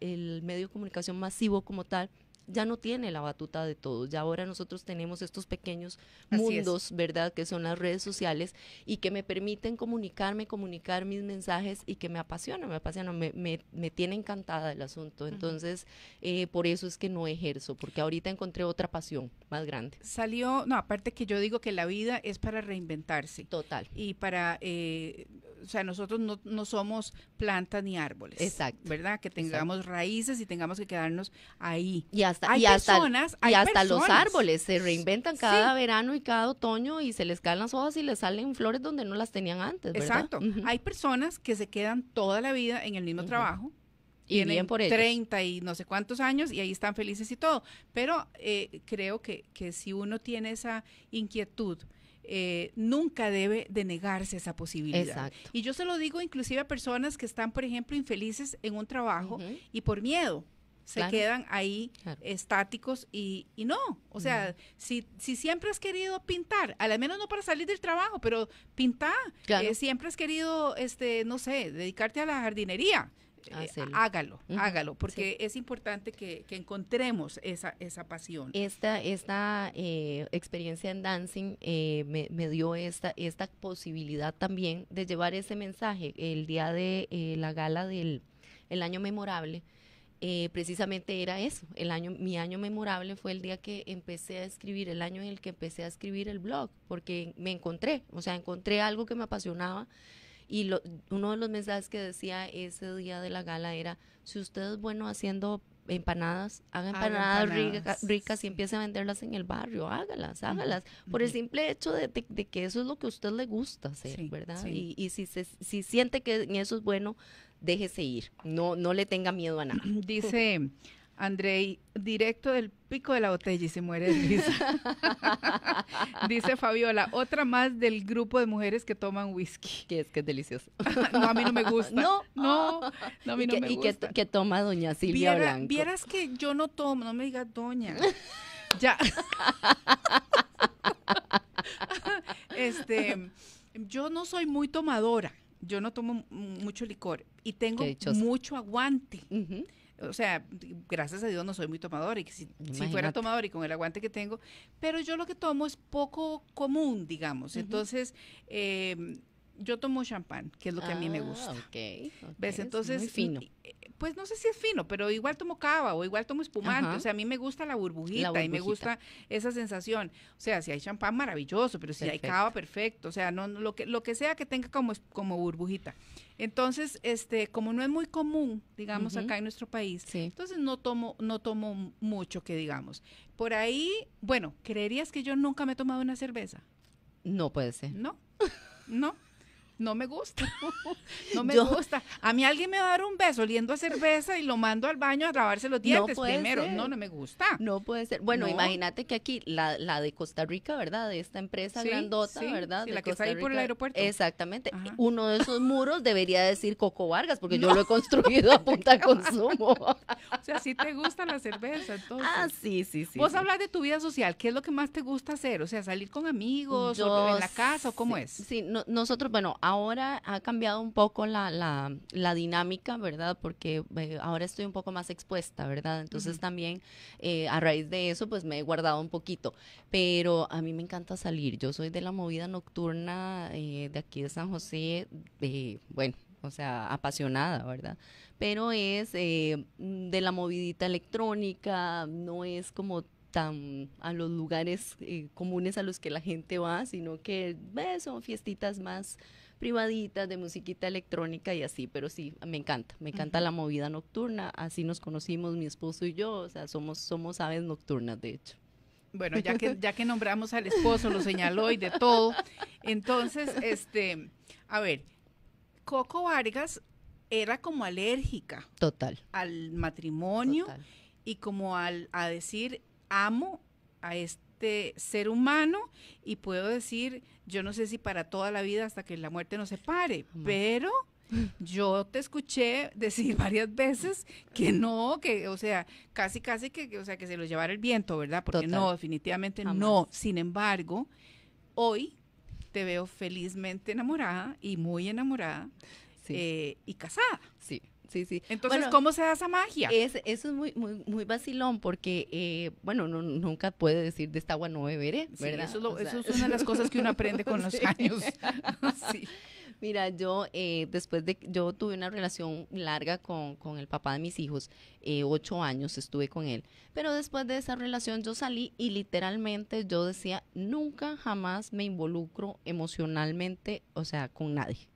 el medio de comunicación masivo como tal ya no tiene la batuta de todos, Ya ahora nosotros tenemos estos pequeños mundos, ¿verdad? Que son las redes sociales y que me permiten comunicarme, comunicar mis mensajes y que me apasiona, me apasiona, me, me, tiene encantada el asunto. Entonces, eh, por eso es que no ejerzo, porque ahorita encontré otra pasión más grande. Salió, no, aparte que yo digo que la vida es para reinventarse. Total. Y para, eh, o sea, nosotros no, no somos plantas ni árboles. Exacto. ¿Verdad? Que tengamos raíces y tengamos que quedarnos ahí. Y y hasta, hasta los árboles se reinventan cada verano y cada otoño y se les caen las hojas y les salen flores donde no las tenían antes. Exacto. Hay personas que se quedan toda la vida en el mismo trabajo. Y bien por 30 y no sé cuántos años y ahí están felices y todo. Pero eh, creo que, si uno tiene esa inquietud, eh, nunca debe denegarse esa posibilidad. Y yo se lo digo inclusive a personas que están, por ejemplo, infelices en un trabajo y por miedo se quedan ahí estáticos y, y, no. O sea, si, si siempre has querido pintar, al menos no para salir del trabajo, pero pintar, eh, siempre has querido, este, no sé, dedicarte a la jardinería. Eh, hágalo, hágalo, porque es importante que, encontremos esa, esa pasión. Esta, esta eh, experiencia en dancing me, me, dio esta, esta posibilidad también de llevar ese mensaje el día de la gala del el año memorable eh, precisamente era eso. El año, mi año memorable fue el día que empecé a escribir, el año en el que empecé a escribir el blog, porque me encontré, o sea, encontré algo que me apasionaba. Y uno de los mensajes que decía ese día de la gala era, si usted es bueno haciendo empanadas, haga empanadas, ricas y empiece a venderlas en el barrio, hágalas, hágalas, por el simple hecho de, que eso es lo que a usted le gusta hacer, ¿verdad? Y, si, se, si siente que en eso es bueno, déjese ir, no, no le tenga miedo a nada. [clears throat] Dice Andrei, directo del pico de la botella y se muere de risa. [laughs] Dice Fabiola, otra más del grupo de mujeres que toman whisky. Que es que es delicioso. [laughs] no, a mí no me gusta. No, no, [gasps] no a mí no me gusta. Y que, toma doña Silvia Blanco. Vieras que yo no tomo, no me digas doña. [laughs] ya. este, yo no soy muy tomadora yo no tomo mucho licor y tengo mucho aguante. O sea, gracias a Dios no soy muy tomador y si, fuera tomadora y con el aguante que tengo, pero yo lo que tomo es poco común, digamos. Entonces, eh, yo tomo champán, que es lo que a mí me ah, gusta. Okay, ¿Ves? Entonces, fino. Eh, pues no sé si es fino, pero igual tomo cava o igual tomo espumante. O sea, a mí me gusta la burbujita, y me gusta esa sensación. O sea, si hay champán, maravilloso, pero si hay cava, perfecto. O sea, no, lo, que, lo que sea que tenga como, como burbujita. Entonces, este, como no es muy común, digamos, acá en nuestro país, entonces no tomo, no tomo mucho que digamos. Por ahí, bueno, ¿creerías que yo nunca me he tomado una cerveza? No puede ser. No, no no me gusta, [laughs] no me gusta. A mí alguien me va a dar un beso oliendo a cerveza y lo mando al baño a grabarse los dientes no primero. No, no me gusta. No puede ser. Bueno, imagínate que aquí la, de Costa Rica, ¿verdad? De esta empresa grandota, ¿verdad? la que está ahí por el aeropuerto. Exactamente. Uno de esos muros debería decir Coco Vargas, porque yo lo he construido [laughs] a punta de consumo. o sea, si te gusta la cerveza, entonces. Ah, sí, sí, sí. Vos hablas de tu vida social, ¿qué es lo que más te gusta hacer? O sea, salir con amigos, o en la casa, o cómo es. Sí, nosotros, bueno, ahora ha cambiado un poco la, la, dinámica, ¿verdad? Porque eh, ahora estoy un poco más expuesta, ¿verdad? Entonces también eh, a raíz de eso, pues me he guardado un poquito. Pero a mí me encanta salir. Yo soy de la movida nocturna eh, de aquí de San José, bueno, o sea, apasionada, ¿verdad? Pero es de la movidita electrónica, no es como tan a los lugares comunes a los que la gente va, sino que son fiestitas más privaditas de musiquita electrónica y así, pero sí, me encanta, me encanta la movida nocturna, así nos conocimos mi esposo y yo, o sea, somos, somos aves nocturnas de hecho. Bueno, ya que, ya que nombramos al [laughs] esposo, lo señaló y de todo, entonces, este, a ver, Coco Vargas era como alérgica. Total. Al matrimonio y como al, a decir, amo a este este ser humano y puedo decir, yo no sé si para toda la vida hasta que la muerte nos separe, pare pero yo te escuché decir [laughs] varias veces que no, que, o sea, casi, casi que, o sea, que se lo llevara el viento, ¿verdad? Porque no, definitivamente no. Sin embargo, hoy te veo felizmente enamorada y muy enamorada eh, y casada. Sí sí, sí. Entonces, ¿cómo se da esa magia? Es, eso es muy, muy, muy vacilón porque, eh, bueno, no, nunca puede decir de esta agua no beberé, ¿verdad? Sí, eso, es una de las cosas que uno aprende con [laughs] los años. [laughs] Mira, yo eh, después de, yo tuve una relación larga con, con el papá de mis hijos, eh, ocho años estuve con él, pero después de esa relación yo salí y literalmente yo decía, nunca jamás me involucro emocionalmente, o sea, con nadie.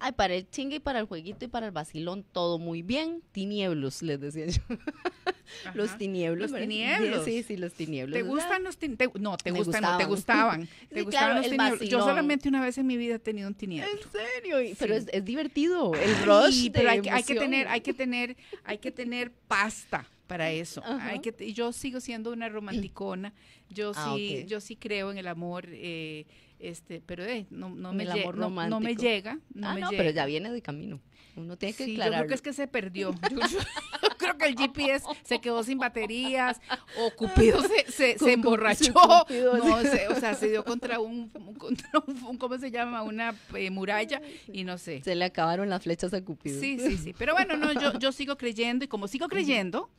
Ay, para el chingue y para el jueguito y para el vacilón, todo muy bien. Tinieblos, les decía yo. [laughs] los tinieblos. Los tinieblos. Sí, sí, los tinieblos. ¿Te gustan los tinieblos? No, te te gustaban. [laughs] te gustaban Yo solamente una vez en mi vida he tenido un tinieblo. En serio, pero es, divertido. El rush. pero hay, que tener, hay que tener, hay que tener pasta para eso. Hay que yo sigo siendo una romanticona. Yo ah, sí, yo sí creo en el amor. Eh, este, pero eh, no, me amor no, me llega. No ah, pero ya viene de camino. Uno tiene que sí, Yo creo que es que se perdió. [laughs] Yo, [laughs] creo que el GPS se quedó sin baterías o Cupido se, se, emborrachó. no, o sea, se dio contra un, un, ¿cómo se llama? Una eh, muralla y no sé. Se le acabaron las flechas a Cupido. Sí, sí, sí. Pero bueno, no, yo, yo sigo creyendo y como sigo creyendo,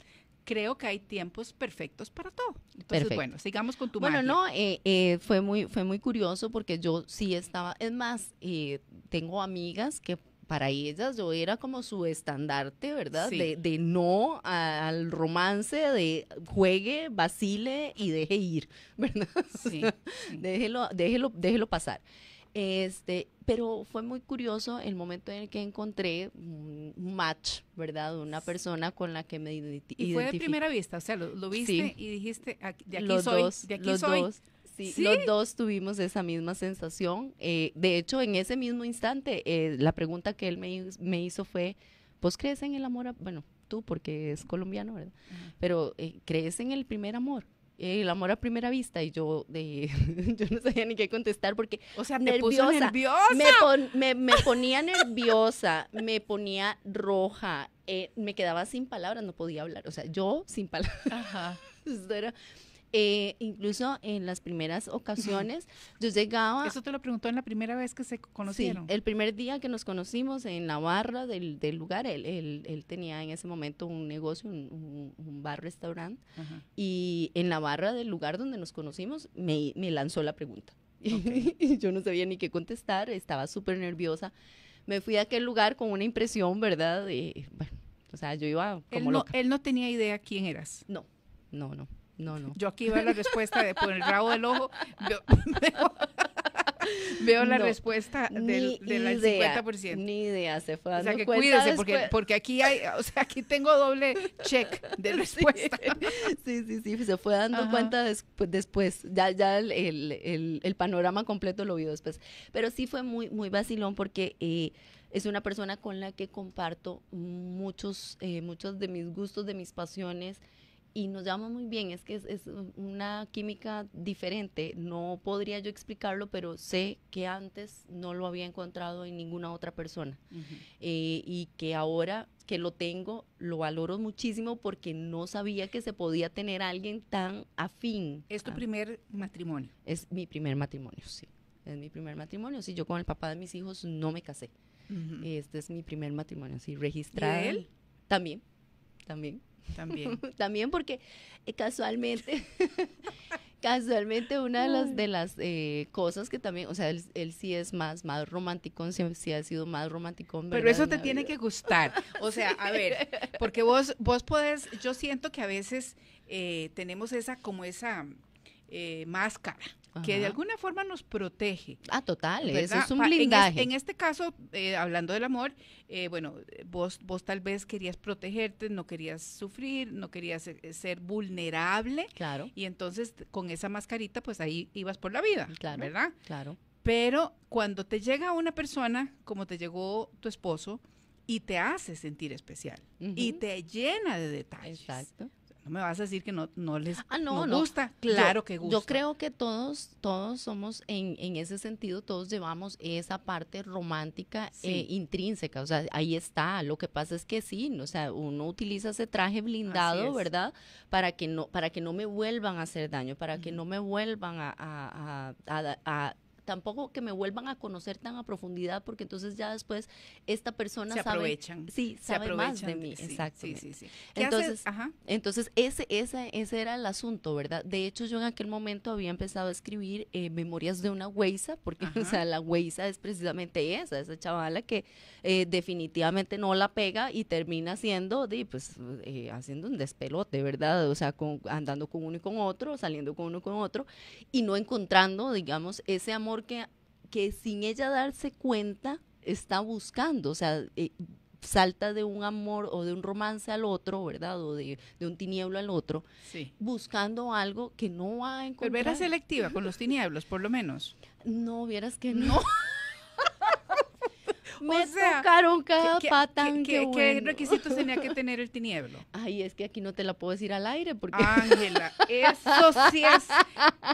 creo que hay tiempos perfectos para todo. Entonces, bueno, sigamos con tu Bueno, no, eh, eh, fue, muy, fue muy curioso porque yo sí estaba, es más, eh, tengo amigas que para ellas yo era como su estandarte, ¿verdad? De, no al romance, de juegue, vacile y deje ir, [laughs] ¿verdad? Sí, sí. déjelo, déjelo, déjelo pasar. Este, pero fue muy curioso el momento en el que encontré un match, ¿verdad? Una persona con la que me identifiqué. Y fue de primera vista, o sea, lo, viste y dijiste, de aquí los soy, dos, de aquí los Dos. los dos tuvimos esa misma sensación. Eh, de hecho, en ese mismo instante, eh, la pregunta que él me, hizo fue, ¿vos crees en el amor? bueno, tú porque es colombiano, ¿verdad? Pero eh, ¿crees en el primer amor? Eh, el amor a primera vista y yo de [laughs] yo no sabía ni qué contestar porque o sea nerviosa, nerviosa. Me, ponía nerviosa me ponía roja eh, me quedaba sin palabras no podía hablar o sea yo sin palabras Ajá. [laughs] Eh, incluso en las primeras ocasiones, yo llegaba... Eso te lo preguntó en la primera vez que se conocieron. el primer día que nos conocimos en la barra del, lugar, él, tenía en ese momento un negocio, un, bar-restaurante, y en la barra del lugar donde nos conocimos me, lanzó la pregunta. [laughs] y yo no sabía ni qué contestar, estaba súper nerviosa. Me fui a aquel lugar con una impresión, ¿verdad? De, o sea, yo iba como él no, Él no tenía idea quién eras. No, no, no. No, no. Yo aquí veo la respuesta de por el rabo del ojo. Veo, [laughs] [laughs] la respuesta del, del idea, 50%. Ni idea, se fue dando O sea, que cuídese, porque, porque, aquí hay, o sea, aquí tengo doble check de [laughs] respuesta. Sí, sí, sí, se fue dando cuenta después. Ya, ya el, el, panorama completo lo vio después. Pero sí fue muy, muy vacilón porque... Eh, es una persona con la que comparto muchos, eh, muchos de mis gustos, de mis pasiones, y nos llama muy bien, es que es, una química diferente, no podría yo explicarlo, pero sé que antes no lo había encontrado en ninguna otra persona eh, y que ahora que lo tengo, lo valoro muchísimo porque no sabía que se podía tener alguien tan afín. ¿Es tu primer matrimonio? Es mi primer matrimonio, sí. Es mi primer matrimonio, sí. Yo con el papá de mis hijos no me casé. Este es mi primer matrimonio, sí. Registrado. él? También, también. También. [laughs] También porque eh, casualmente, [laughs] casualmente una de las, de las eh, cosas que también, o sea, él, sí es más, más romántico, sí, ha sido más romántico. Pero eso te tiene que gustar. O sea, a ver, porque vos, vos podés, yo siento que a veces eh, tenemos esa, como esa eh, máscara. que de alguna forma nos protege. Ah, total, eso es un blindaje. En, este caso, eh, hablando del amor, eh, bueno, vos, vos tal vez querías protegerte, no querías sufrir, no querías ser vulnerable. Claro. Y entonces con esa mascarita, pues ahí ibas por la vida, claro, ¿verdad? Claro. Pero cuando te llega una persona, como te llegó tu esposo, y te hace sentir especial, y te llena de detalles. Exacto no me vas a decir que no, no les ah, no, gusta. Claro que gusta. Yo creo que todos, todos somos, en, en ese sentido, todos llevamos esa parte romántica eh, intrínseca. O sea, ahí está. Lo que pasa es que sí, o sea, uno utiliza ese traje blindado, ¿verdad? Para que no, para que no me vuelvan a hacer daño, para que no me vuelvan a tampoco que me vuelvan a conocer tan a profundidad porque entonces ya después esta persona se aprovechan sí se aprovechan, de mí sí, exactamente entonces entonces ese ese era el asunto verdad de hecho yo en aquel momento había empezado a escribir eh, memorias de una huesa porque [laughs] o sea la huesa es precisamente esa esa chavala que eh, definitivamente no la pega y termina siendo de pues eh, haciendo un despelote verdad o sea con, andando con uno y con otro saliendo con uno y con otro y no encontrando digamos ese amor que, sin ella darse cuenta está buscando, o sea, eh, salta de un amor o de un romance al otro, ¿verdad? O de, un tinieblo al otro, buscando algo que no va a encontrar. Pero selectiva con los tinieblos, por lo menos. No, vieras que [laughs] no. Me o tocaron cada ¿qué, requisitos [laughs] tenía que tener el tinieblo? Ay, es que aquí no te la puedo decir al aire porque... Ángela, eso sí es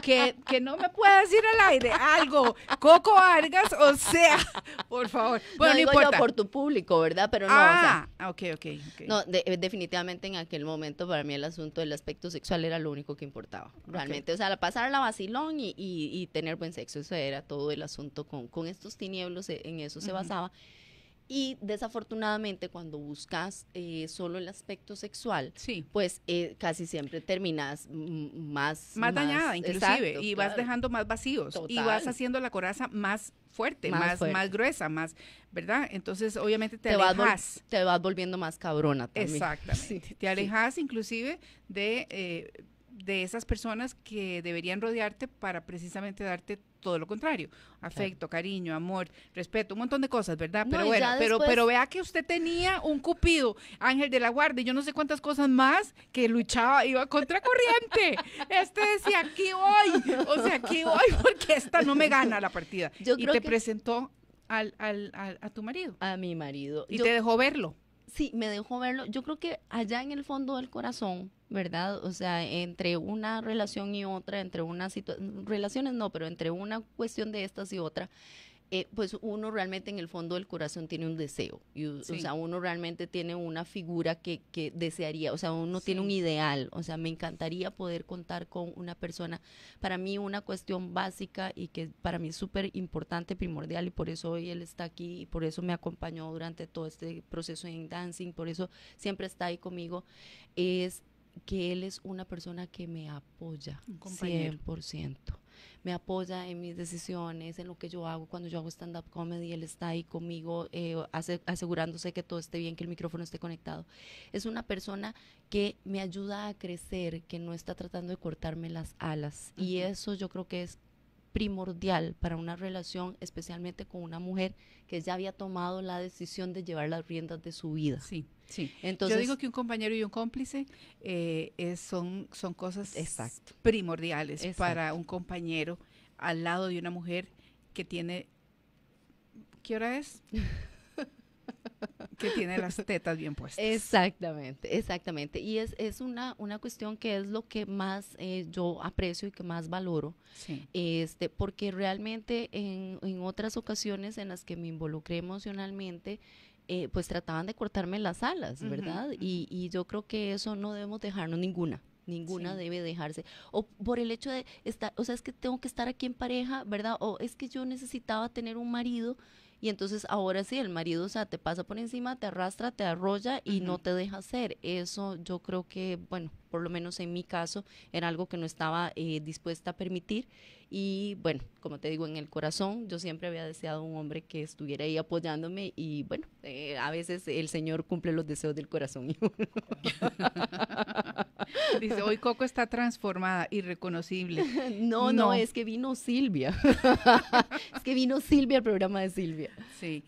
que, no me puedes decir al aire algo. Coco Argas, o sea, por favor. Bueno, no, importa. por tu público, ¿verdad? Pero no, ah, ok, No, eh, definitivamente en aquel momento para mí el asunto del aspecto sexual era lo único que importaba. Realmente, o sea, pasar la vacilón y, tener buen sexo, eso era todo el asunto con, con estos tinieblos, e, en eso se basaba. Y desafortunadamente cuando buscas eh, solo el aspecto sexual, sí. pues eh, casi siempre terminas más... Más, más dañada inclusive y vas dejando más vacíos y vas haciendo la coraza más fuerte, más, más, gruesa, más, ¿verdad? Entonces obviamente te, alejas. Vas te vas volviendo más cabrona también. Exactamente. [laughs] te alejas inclusive de... Eh, de esas personas que deberían rodearte para precisamente darte todo lo contrario, afecto, cariño, amor, respeto, un montón de cosas, ¿verdad? Pero bueno, pero, pero vea que usted tenía un cupido, ángel de la guarda, y yo no sé cuántas cosas más que luchaba, iba contra corriente. este decía, aquí voy, o sea, aquí voy [laughs] porque esta no me gana la partida. y te presentó al, al, a tu marido. A mi marido. Y te dejó verlo. Sí, me dejó verlo. Yo creo que allá en el fondo del corazón, ¿verdad? O sea, entre una relación y otra, entre una situación, relaciones no, pero entre una cuestión de estas y otra, eh, pues uno realmente en el fondo del corazón tiene un deseo, y, o sea, uno realmente tiene una figura que, que desearía, o sea, uno tiene un ideal, o sea, me encantaría poder contar con una persona, para mí una cuestión básica y que para mí es súper importante, primordial, y por eso hoy él está aquí, y por eso me acompañó durante todo este proceso en dancing, por eso siempre está ahí conmigo, es que él es una persona que me apoya 100%. Me apoya en mis decisiones, en lo que yo hago. Cuando yo hago stand-up comedy, él está ahí conmigo, eh, asegurándose que todo esté bien, que el micrófono esté conectado. Es una persona que me ayuda a crecer, que no está tratando de cortarme las alas. Y eso yo creo que es primordial para una relación, especialmente con una mujer que ya había tomado la decisión de llevar las riendas de su vida. Sí, sí. Entonces, Yo digo que un compañero y un cómplice eh, son, son cosas primordiales para un compañero al lado de una mujer que tiene... ¿Qué hora es? [laughs] que tiene las tetas bien puestas. Exactamente, exactamente. Y es, es una, una cuestión que es lo que más eh, yo aprecio y que más valoro. Este, porque realmente en, en otras ocasiones en las que me involucré emocionalmente, eh, pues trataban de cortarme las alas, ¿verdad? Y, y yo creo que eso no debemos dejarnos ninguna ninguna debe dejarse. O por el hecho de estar, o sea, es que tengo que estar aquí en pareja, ¿verdad? O es que yo necesitaba tener un marido y entonces ahora sí, el marido, o sea, te pasa por encima, te arrastra, te arrolla y no te deja hacer. Eso yo creo que, bueno, por lo menos en mi caso, era algo que no estaba eh, dispuesta a permitir. Y bueno, como te digo, en el corazón yo siempre había deseado un hombre que estuviera ahí apoyándome y bueno, eh, a veces el Señor cumple los deseos del corazón. [laughs] Dice, hoy Coco está transformada, irreconocible. [laughs] No, no, es que vino Silvia. [laughs] es que vino Silvia al programa de Silvia. Sí.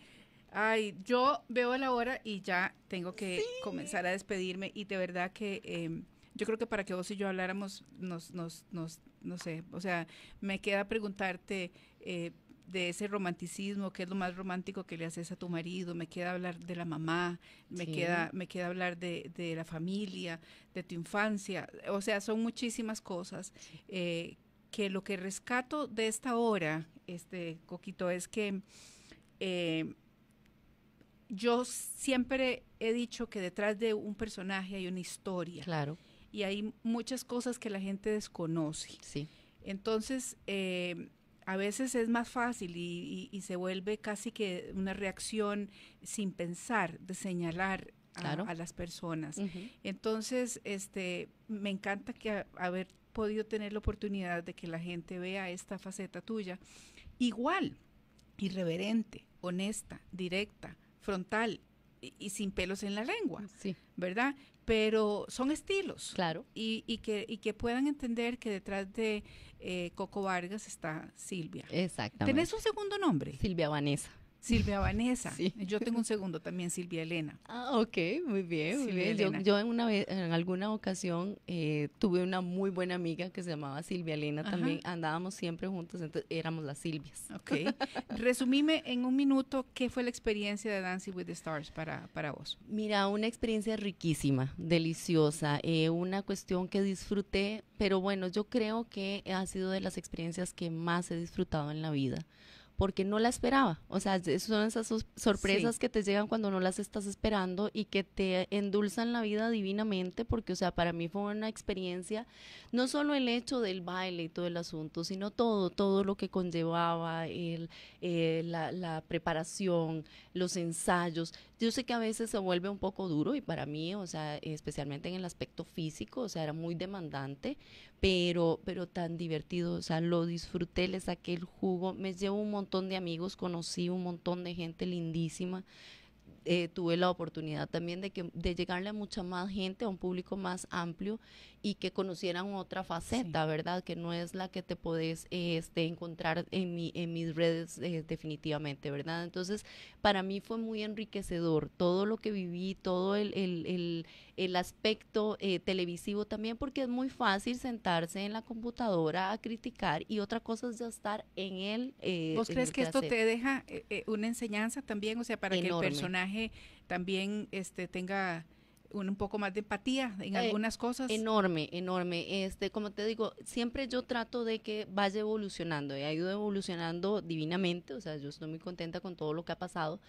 Ay, yo veo la hora y ya tengo que comenzar a despedirme y de verdad que... Em, yo creo que para que vos y yo habláramos, nos, nos, nos no sé, o sea, me queda preguntarte... Eh, de ese romanticismo, qué es lo más romántico que le haces a tu marido, me queda hablar de la mamá, me, queda, me queda hablar de, la familia, de tu infancia, o sea, son muchísimas cosas. Eh, que lo que rescato de esta hora, este Coquito, es que eh, yo siempre he dicho que detrás de un personaje hay una historia. Claro y hay muchas cosas que la gente desconoce. Sí. Entonces, eh, a veces es más fácil y, se vuelve casi que una reacción sin pensar de señalar a, las personas. Entonces, este, me encanta que haber podido tener la oportunidad de que la gente vea esta faceta tuya igual, irreverente, honesta, directa, frontal, y, sin pelos en la lengua, sí. ¿verdad? Pero son estilos. Claro. Y, que, que puedan entender que detrás de eh, Coco Vargas está Silvia. Exactamente. ¿Tenés un segundo nombre? Silvia Vanessa. Silvia Vanessa. Eh, yo tengo un segundo también, Silvia Elena. Ah, ok, muy bien, muy bien. Yo, en, alguna ocasión eh, tuve una muy buena amiga que se llamaba Silvia Elena también. Andábamos siempre juntos, entonces éramos las Silvias. Ok. Resumime en un minuto qué fue la experiencia de Dancing with the Stars para, para vos. Mira, una experiencia riquísima, deliciosa, eh, una cuestión que disfruté, pero bueno, yo creo que ha sido de las experiencias que más he disfrutado en la vida porque no la esperaba. O sea, son esas sorpresas que te llegan cuando no las estás esperando y que te endulzan la vida divinamente, porque, o sea, para mí fue una experiencia, no solo el hecho del baile y todo el asunto, sino todo, todo lo que conllevaba, eh, la, la preparación, los ensayos. Yo sé que a veces se vuelve un poco duro y para mí, o sea, especialmente en el aspecto físico, o sea, era muy demandante, pero, pero tan divertido, o sea, lo disfruté, les saqué el jugo, me llevo un montón de amigos, conocí un montón de gente lindísima, eh, tuve la oportunidad también de, que, de llegarle a mucha más gente, a un público más amplio y que conocieran otra faceta, ¿verdad? Que no es la que te podés este, encontrar en, mi, en mis redes eh, definitivamente, ¿verdad? Entonces, para mí fue muy enriquecedor todo lo que viví, todo el, el, aspecto eh, televisivo también, porque es muy fácil sentarse en la computadora a criticar y otra cosa es ya estar en él, eh, ¿Vos crees que esto te deja una enseñanza también? O sea, para que el personaje también este, tenga un poco más de empatía en eh, algunas cosas. Enorme, enorme. Este, como te digo, siempre yo trato de que vaya evolucionando. He ido evolucionando divinamente, o sea, yo estoy muy contenta con todo lo que ha pasado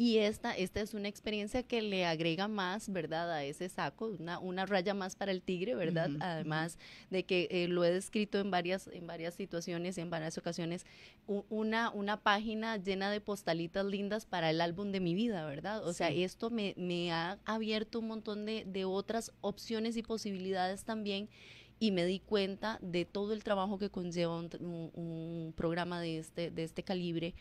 y esta, esta es una experiencia que le agrega más, ¿verdad? A ese saco, una, una raya más para el tigre, ¿verdad? Además de que eh, lo he descrito en varias, en varias situaciones, en varias ocasiones, una, una página llena de postalitas lindas para el álbum de mi vida, ¿verdad? O sea, esto me, me, ha abierto un montón de, otras opciones y posibilidades también y me di cuenta de todo el trabajo que conlleva un, un programa de este, de este calibre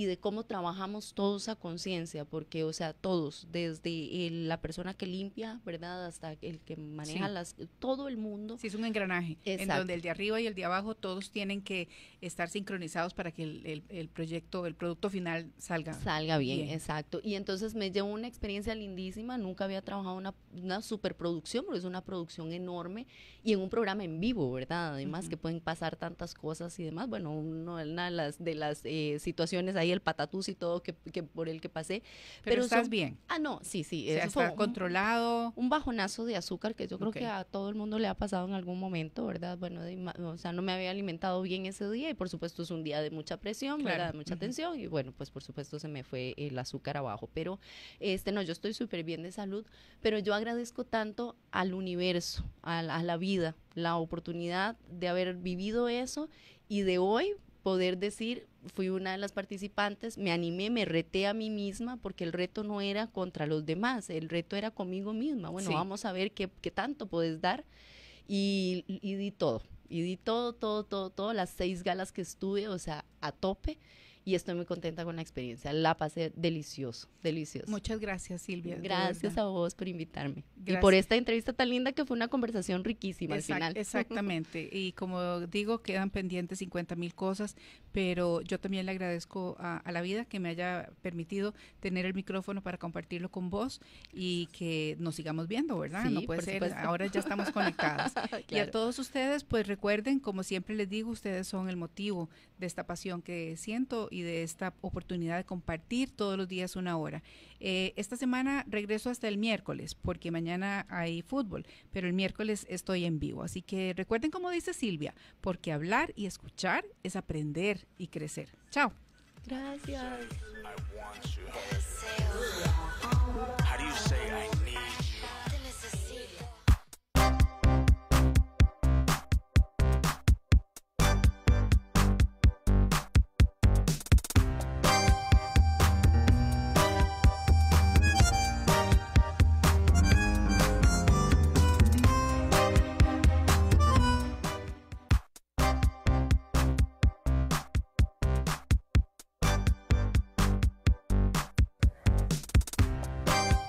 y de cómo trabajamos todos a conciencia, porque, o sea, todos, desde la persona que limpia, ¿verdad? Hasta el que maneja las, todo el mundo. Sí, es un engranaje, Exacto. en donde el de arriba y el de abajo todos tienen que estar sincronizados para que el, el, proyecto, el producto final salga. Salga bien, exacto. Y entonces me llevó una experiencia lindísima, nunca había trabajado una, una superproducción, porque es una producción enorme y en un programa en vivo, ¿verdad? Además que pueden pasar tantas cosas y demás. Bueno, una de las, de las eh, situaciones ahí el patatús y todo que, por el que pasé. Pero, estás bien. Ah, no, sí, sí. O controlado. Un, bajonazo de azúcar que yo creo que a todo el mundo le ha pasado en algún momento, ¿verdad? Bueno, o sea, no me había alimentado bien ese día y por supuesto es un día de mucha presión, ¿verdad? De mucha tensión y bueno, pues por supuesto se me fue el azúcar abajo. Pero, este, no, yo estoy súper bien de salud, pero yo agradezco tanto al universo, a la vida, la oportunidad de haber vivido eso y de hoy poder decir, fui una de las participantes, me animé, me reté a mí misma, porque el reto no era contra los demás, el reto era conmigo misma. Bueno, vamos a ver qué, tanto puedes dar. Y, di todo, y di todo, todo, todo, todo, las seis galas que estuve, o sea, a tope y estoy muy contenta con la experiencia. La pasé delicioso, delicioso. Muchas gracias, Silvia. Gracias a vos por invitarme. Y por esta entrevista tan linda que fue una conversación riquísima al final. [laughs] Exactamente. y como digo, quedan pendientes 50 mil cosas, pero yo también le agradezco a, la vida que me haya permitido tener el micrófono para compartirlo con vos y que nos sigamos viendo, ¿verdad? no puede ser, ahora ya estamos conectadas. [laughs] Y a todos ustedes, pues recuerden, como siempre les digo, ustedes son el motivo de esta pasión que siento y de esta oportunidad de compartir todos los días una hora. Eh, esta semana regreso hasta el miércoles, porque mañana hay fútbol, pero el miércoles estoy en vivo. Así que recuerden como dice Silvia, porque hablar y escuchar es aprender y crecer. Chao. Gracias.